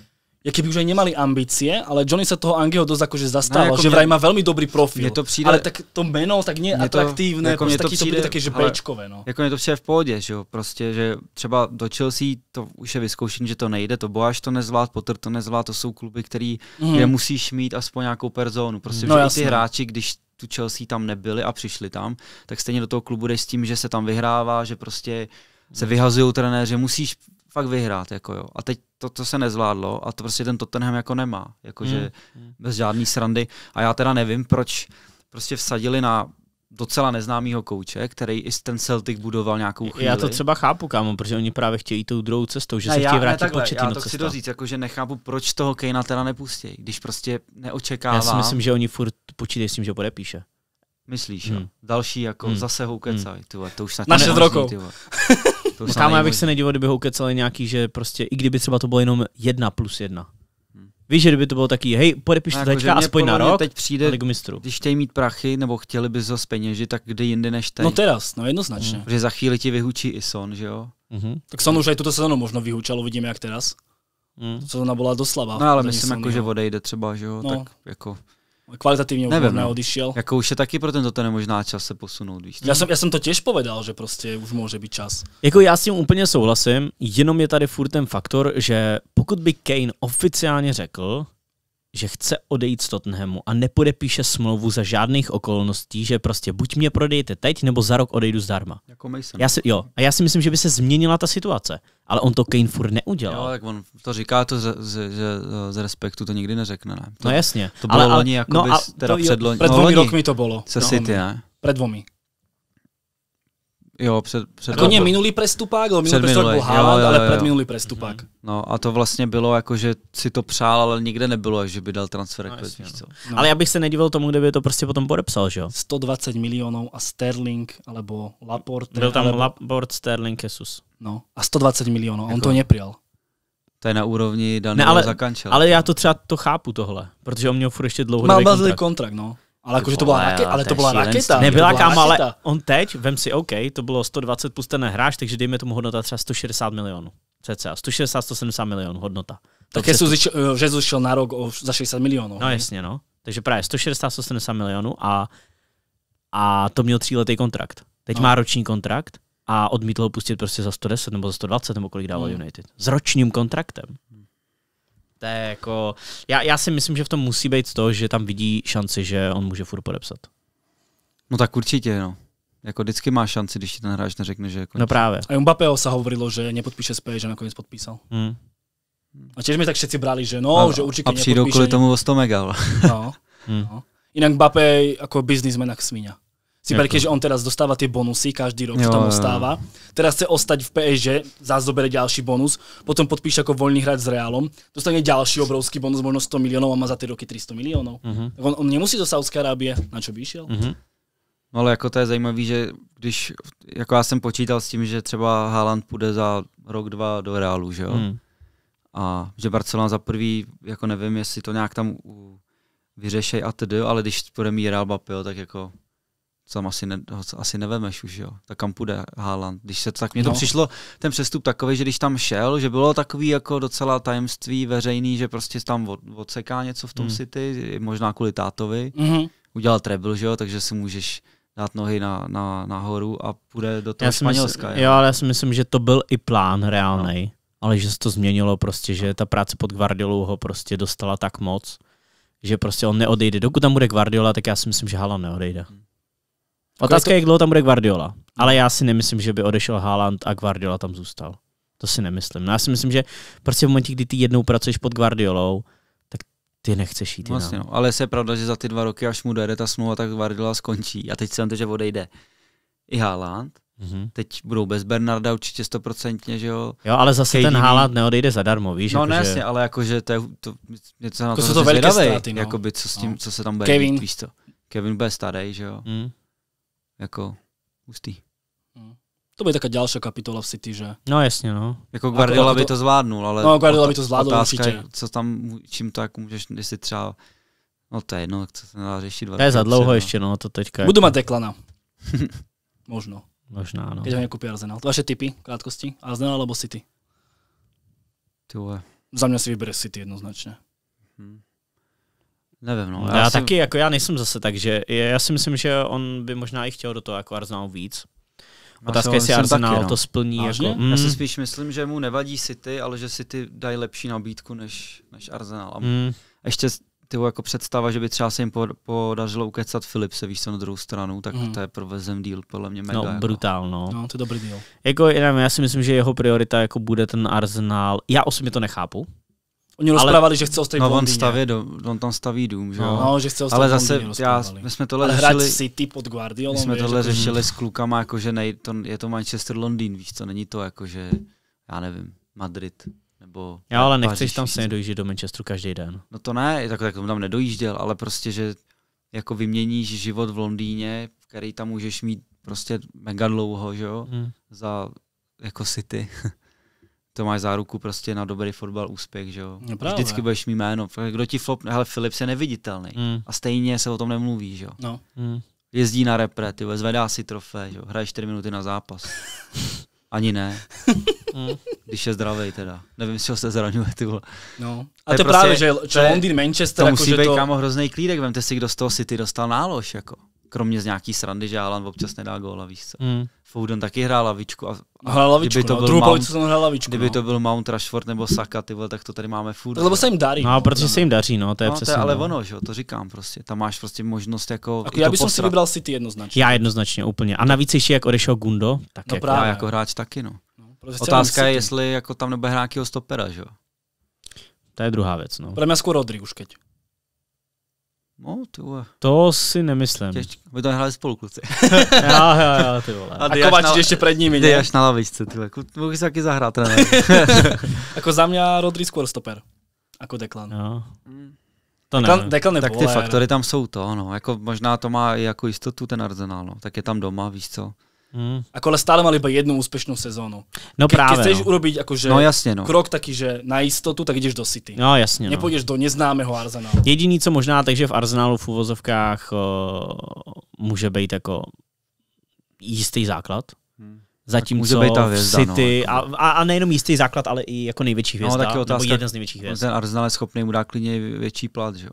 Ja keby už aj nemali ambície, ale Johnny sa toho Angieho dosť akože zastával, no, jako že vraj má veľmi dobrý profil. To přijde, ale tak to meno tak nie je atraktívne, jako prostě to přijde, to bude také, že ale, Bčkové, no.
Jako mě to přijde v pohodě, že jo, prostě, že třeba do Chelsea to už je vyzkoušení, že to nejde, to Boáš to nezvlád, Potter to nezvlád, to jsou kluby, který, mm. kde musíš mít aspoň nějakou personu, prostě, mhm. no, že i ty hráči, když tu Chelsea tam nebyli a přišli tam, tak stejně do toho klubu jdeš s tím, že se tam vyhrává, že prostě se mhm. vyhazují trenéři, musíš fakt vyhrát, jako jo. A teď to, to se nezvládlo a to prostě ten Tottenham jako nemá, jakože hmm. hmm. bez žádný srandy. A já teda nevím, proč prostě vsadili na docela neznámýho kouče, který i ten Celtic budoval nějakou chvíli. Já to třeba chápu, kámo, protože oni právě chtějí tou druhou cestou, že ne, se chtějí vrátit takhle, Já to chci doříct, jakože nechápu, proč toho Kejna teda nepustí, když prostě neočekává. Já si myslím,
že oni furt počítají s tím, že podepíše.
Myslíš, hmm. jo? Další jako hmm. zase houkecaj, hmm. to už snad Na 6 roků. To no já bych
se nedivil, kdyby ho ukecali nějaký, že prostě, i kdyby třeba to bylo jenom
jedna plus jedna. Víš, že kdyby to bylo taky, hej, podepiš to no, jako, teďka aspoň na rok, teď přijde, na mistrů. Když chtějí mít prachy, nebo chtěli by zase peněži, tak kde jinde než no teď. No teraz, no jednoznačně. Mm. Že za chvíli ti vyhučí i Son, že jo?
Mm-hmm. Tak Son už aj tuto sezónu možno vyhučalo, vidíme jak teraz. Mm. To ona byla doslava. No ale myslím, jako, že odejde třeba, že jo, no. tak jako kvalitativně Nevím, možná no. odišiel.
Jako už je taky pro tento ten možná čas se posunout. Víš? Já jsem,
já jsem to těž povedal, že prostě už může být čas.
Jako já s tím úplně souhlasím, jenom je tady furt ten faktor, že pokud by Kane oficiálně řekl, že chce odejít z Tottenhamu a nepodepíše smlouvu za žádných okolností, že prostě buď mě prodejte teď, nebo za rok odejdu zdarma.
Jako Mason. Já
si, jo, a já si myslím, že by se změnila ta situace, ale on to Kane furt neudělal.
Jo, tak on to říká to, že, že eh, z respektu to nikdy neřekne, ne? To, no jasně. To bylo ale, loni, jako no, teda to, předloni. Před dvomi no, rokmi mi to bylo. Se no, City, no. ne? Před dvomi. Jo, před, před jako minulý prestupák, jo, minulý prestupák byl Haaland, jo, jo, jo, ale předminulý
prestupák. Mm-hmm.
No a to vlastně bylo jako, že si to přál, ale nikde nebylo, že by dal transfer. No, jako jasný, no. no. Ale já bych
se nedíval tomu, kde by to prostě potom podepsal, že jo? 120 milionů a Sterling, alebo Laporte. Byl tam alebo...
Laporte, Sterling, Jesus. No a 120 milionů, on jako- to neprijal. To je na úrovni Daniela ale, Zakančela. Ale já to třeba to chápu tohle, protože on měl furt ještě dlouhodobý Mal kontrakt. kontrakt, no. Ale jakože to byla, raketa, ale to byla raketa. Nebyla kam, ale on teď, vem si, OK, to bylo 120 plus ten hráč, takže dejme tomu hodnota třeba 160 milionů. Cca 160, 170 milionů hodnota.
Tak Jesus eh, šel na rok o, za 60 milionů. No jasně,
no. Takže právě 160, 170 milionů a, a to měl tříletý kontrakt. Teď no. má roční kontrakt a odmítl ho pustit prostě za 110 nebo za 120 nebo kolik dával hmm. United. S ročním kontraktem. Hmm to je jako... Já, já si myslím, že v tom musí být to, že tam vidí šanci, že
on může furt podepsat. No tak určitě, no. Jako vždycky má šanci, když ti ten hráč neřekne, že... Konec. No právě.
A Mbappého se hovorilo, že nepodpíše SP, že nakonec podpísal. Hmm. A těž mi tak všetci brali, že no, a, že určitě A přijdou kvůli tomu o
100 mega. no. Hmm. no.
Jinak Mbappé jako biznismen jak svíňa. Si berte, jako- že on teraz dostáva tie bonusy, každý rok, jo, tam ostáva. Teraz chce ostať v PSG, zás dobere ďalší bonus, potom podpíše ako voľný hráč s Realom, dostane ďalší obrovský bonus, možno 100 miliónov a má za tie roky 300 miliónov. Uh-huh. on, on nemusí do Saudské Arábie, na čo by išiel. Uh-huh. Mhm.
No ale jako to je zajímavé, že když, jako já jsem počítal s tím, že třeba Haaland půjde za rok, dva do Realu, že jo? Mm. A že Barcelona za prvý, jako nevím, jestli to nějak tam vyřešej a tedy, ale když půjde mít Real Bapio, tak jako tam asi, ne, asi nevemeš už, jo. Tak kam půjde Haaland? Když se tak, mně to no. přišlo ten přestup takový, že když tam šel, že bylo takový jako docela tajemství veřejný, že prostě tam od, odseká něco v tom mm. City, možná kvůli tátovi. Mm-hmm. Udělal treble, že jo, takže si můžeš dát nohy na, na, nahoru a půjde do toho já Španělska. jo,
ale já si myslím, že to byl i plán reálný, no. ale že se to změnilo prostě, že no. ta práce pod Guardiolou ho prostě dostala tak moc, že prostě on neodejde. Dokud tam bude Guardiola, tak já si myslím, že Haaland neodejde. Hmm. Otázka jako- je, to... jak dlouho tam bude Guardiola. Ale já si nemyslím, že by odešel Haaland a Guardiola tam zůstal. To si nemyslím. No já si myslím, že prostě v momentě, kdy ty jednou pracuješ pod Guardiolou, tak ty nechceš jít vlastně, no,
Ale se je pravda, že za ty dva roky, až mu dojede ta smlouva, tak Guardiola skončí. A teď se to, že odejde i Haaland. Mm-hmm. Teď budou bez Bernarda určitě stoprocentně, že jo. Jo, ale zase Kejný. ten Haaland
neodejde zadarmo, víš? No jako, ne, jasně, že...
ale jakože to je to, něco na to, to jsou to velké zvědavej, ztráty, no. jakoby, co, s tím, no. co se tam bude Kevin. Být, víš to. Kevin bude starý, že jo. Mm. Jako hustý.
Hmm. To by taká ďalšia kapitola v City, že?
No jasně, no. Jako Guardiola by to
zvládnul, ale... No, Guardiola by to zvládnul otázka, určitě. co tam, čím to jako můžeš, jestli třeba... No to je jedno, tak se nedá řešit. To je za dlouho no. ještě, no, to teďka... Budu mít
Deklana. Možno. Možná, no. Když ho nekupí Arsenal. to Vaše typy, krátkosti? Arsenal alebo City? Tyhle. Za mě si vybere City jednoznačně. Hmm. Nevím, no. Já, já jsem... taky, jako já nejsem
zase tak, že já si myslím, že on by možná i chtěl do toho jako Arsenal víc. Otázka, jestli Arsenal no. to splní. Jako, mm. Já si
spíš myslím, že mu nevadí City, ale že City dají lepší nabídku než, než Arsenal. A mm. ještě ty jako představa, že by třeba se jim podařilo ukecat Philipse, víš co, na druhou stranu, tak mm. to je provezem deal, podle mě mega. No, jako. brutál, no. No,
to je dobrý deal. Jako, já si myslím, že jeho priorita jako bude ten Arsenal. Já osobně to nechápu,
Oni rozprávali, že chce ostrý no, on, staví do, on tam staví dům, že no, jo? No, že chce ostrý Ale zase, já, my jsme tohle
Ale řešili... City pod Guardiolou. My jsme tohle že... řešili
s klukama, jako že nej, to, je to Manchester Londýn, víš co, není to jako, že, já nevím, Madrid. Nebo já ale Paříž, nechceš tam se
nedojíždět do Manchesteru každý den.
No to ne, tak, tak jako tam nedojížděl, ale prostě, že jako vyměníš život v Londýně, v který tam můžeš mít prostě mega dlouho, že jo, hmm. za jako City. to máš záruku prostě na dobrý fotbal úspěch, že jo. No právě. Vždycky budeš mít jméno. Kdo ti flop, hele, Philips je neviditelný mm. a stejně se o tom nemluví, že jo. No. Mm. Jezdí na repre, ty zvedá si trofé, že jo. Hraje 4 minuty na zápas. Ani ne. Hmm. Když je zdravý teda. Nevím, z čeho se zraňuje, ty vole.
No. A to, to je prostě, právě, že, je, Londýn, Manchester, to jako, musí že být, to... kámo,
hrozný klídek. Vemte si, kdo z toho City dostal nálož, jako. Kromě z nějaký srandy, že Alan občas nedá góla, víš co. Mm. Foden taky hrál lavičku a Hrál lavičku, kdyby to no, byl druhou Mount, jsem hrál lavičku. Kdyby no. to byl Mount Rashford nebo Saka, ty vole, tak to tady máme furt. Tak, lebo se jim darí. No, protože se jim daří, no, to je no, přesně. To je ale no. ono, že jo, to říkám prostě. Tam máš prostě možnost jako. jako já bych si vybral City jednoznačně.
Já jednoznačně, úplně. A navíc ještě, jak odešel Gundo, tak no, jako, právě. já jako
hráč taky, no. no Otázka je, jestli jako tam nebude hrát stopera, že jo. To je druhá věc, no. Pro mě skoro Rodri už keď. No, ty vole. To
si nemyslím. Těžko.
My to hráli spolu, kluci. já, já, já, ty vole. A, a Kovačič na, ještě před nimi, ne? až na lavičce, ty vole. Mohl si taky zahrát, ne? jako za mě Rodri skôr stoper. Jako Declan. Jo. Mm. To Declan, ne. Declan tak ty faktory
tam jsou to, no. Jako možná to má i jako jistotu ten Arsenal, no. Tak je tam doma, víš co.
Mm. Ako ale stále mali iba jednu úspešnú sezónu. No Ke, práve. Keď chceš no. urobiť akože no, jasne, no. krok taký, že na istotu, tak ideš do City. No jasne. Nepôjdeš no. do neznámého Arsenalu.
Jediný, co možná, takže v Arsenalu v úvozovkách uh, může být jako jistý základ. Hmm. Zatím Může být ta hvězda, City,
no, jako. a, a, nejenom jistý základ, ale i jako největší hvězda, no, taky otázka, nebo jeden z největších hvězd. Ten Arsenal je schopný mu dát klidně větší plat, že jo?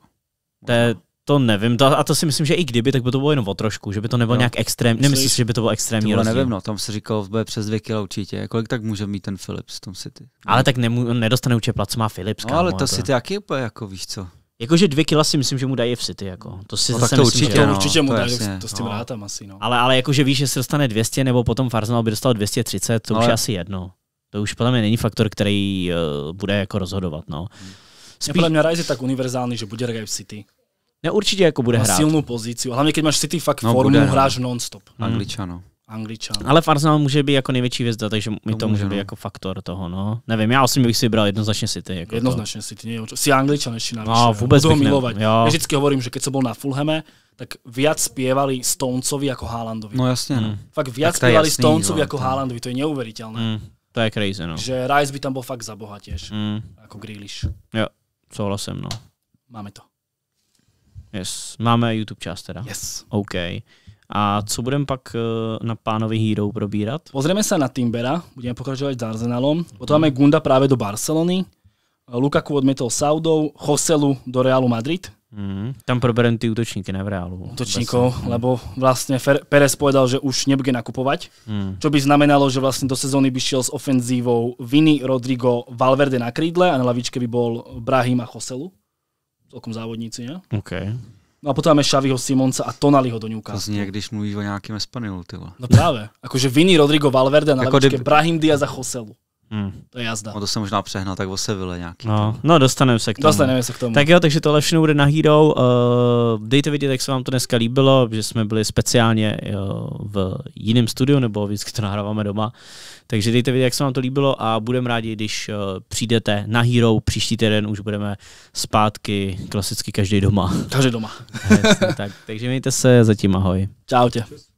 To je, to nevím, to, a to si myslím, že i kdyby, tak by to bylo jenom o trošku, že by to nebylo no, nějak extrém, nemyslíš, si, že by to bylo extrémní rozdíl. nevím, no, tam se říkalo,
bude přes dvě kilo určitě, kolik jako, tak může mít ten Philips v tom City. Ale tak nemů, nedostane určitě plat, co má Philips. No, ale to, jako. City
jaký úplně jako, víš co. Jakože dvě kila si myslím, že mu dají v City, jako. To si no, zase tak to myslím, určitě, že, no, určitě mu dají, to s tím no. rátem asi, no. Ale, ale jakože víš, že se dostane 200, nebo potom Farzanal by dostal 230, to no, už je asi jedno. To už podle mě není faktor, který uh, bude jako rozhodovat,
no. Hmm. Spíš... podle mě Rise je tak univerzální, že bude v City. Ne, určitě jako bude hrát. silnou pozici, hlavně když máš City fakt no, formu, hráš non-stop. Hmm. Angličano. No. Angličan. Ale
v může být jako největší hvězda, takže mi to, to může, může být no. jako faktor toho, no. Nevím, já osobně bych si vybral jednoznačně City. Jako jednoznačně
to. City, nie, si Angličan ještě navíc. No, no, vůbec bych milovat. Já vždycky hovorím, že když jsem byl na Fulheme, tak viac spievali Stonecovi jako Haalandovi. No jasně, no. Hmm. Fakt viac spievali Stonecovi jako Haalandovi, to je neuvěřitelné. Mm,
to je crazy, no. Že
Rice by tam byl fakt zabohatěž, mm. jako Grealish.
Jo, souhlasím, no. Máme to. Yes. Máme YouTube část teda? Yes. OK. A co budeme pak eh, na pánovi Hero probírat?
Pozrieme se na Timbera, budeme pokračovat s Arsenalom. Potom mhm. máme Gunda právě do Barcelony. Eh, Lukaku odmětol Saudou, Joselu do Realu Madrid.
Mm, tam probereme ty útočníky, ne v reálu.
Útočníkov, Bez... lebo vlastně Fer- Perez povedal, že už nebude nakupovat. mm. čo by znamenalo, že vlastně do sezóny by šel s ofenzívou Vini, Rodrigo, Valverde na krídle a na lavičke by bol Brahim a Choselu celkom závodníci, ne? OK. No a potom máme Šaviho Simonca a Tonaliho do Newcastle. To zní, jak
když mluvíš o nějakém Espanilu, tylo.
No právě. Akože Vini, Rodrigo Valverde na jako levičke, de... Brahim Diaz a Choselu. Hmm. To je jazda. No to
se možná přehnal tak o Seville nějaký. No,
no dostaneme se k tomu. Dostaneme se k tomu. Tak jo, takže tohle všechno bude na Hero. Uh, dejte vidět, jak se vám to dneska líbilo, že jsme byli speciálně uh, v jiném studiu, nebo vždycky to nahráváme doma. Takže dejte vidět, jak se vám to líbilo a budeme rádi, když uh, přijdete na Hero. Příští týden už budeme zpátky klasicky každý doma. Každý doma. Jasně, tak, takže mějte se, zatím ahoj. Čau tě.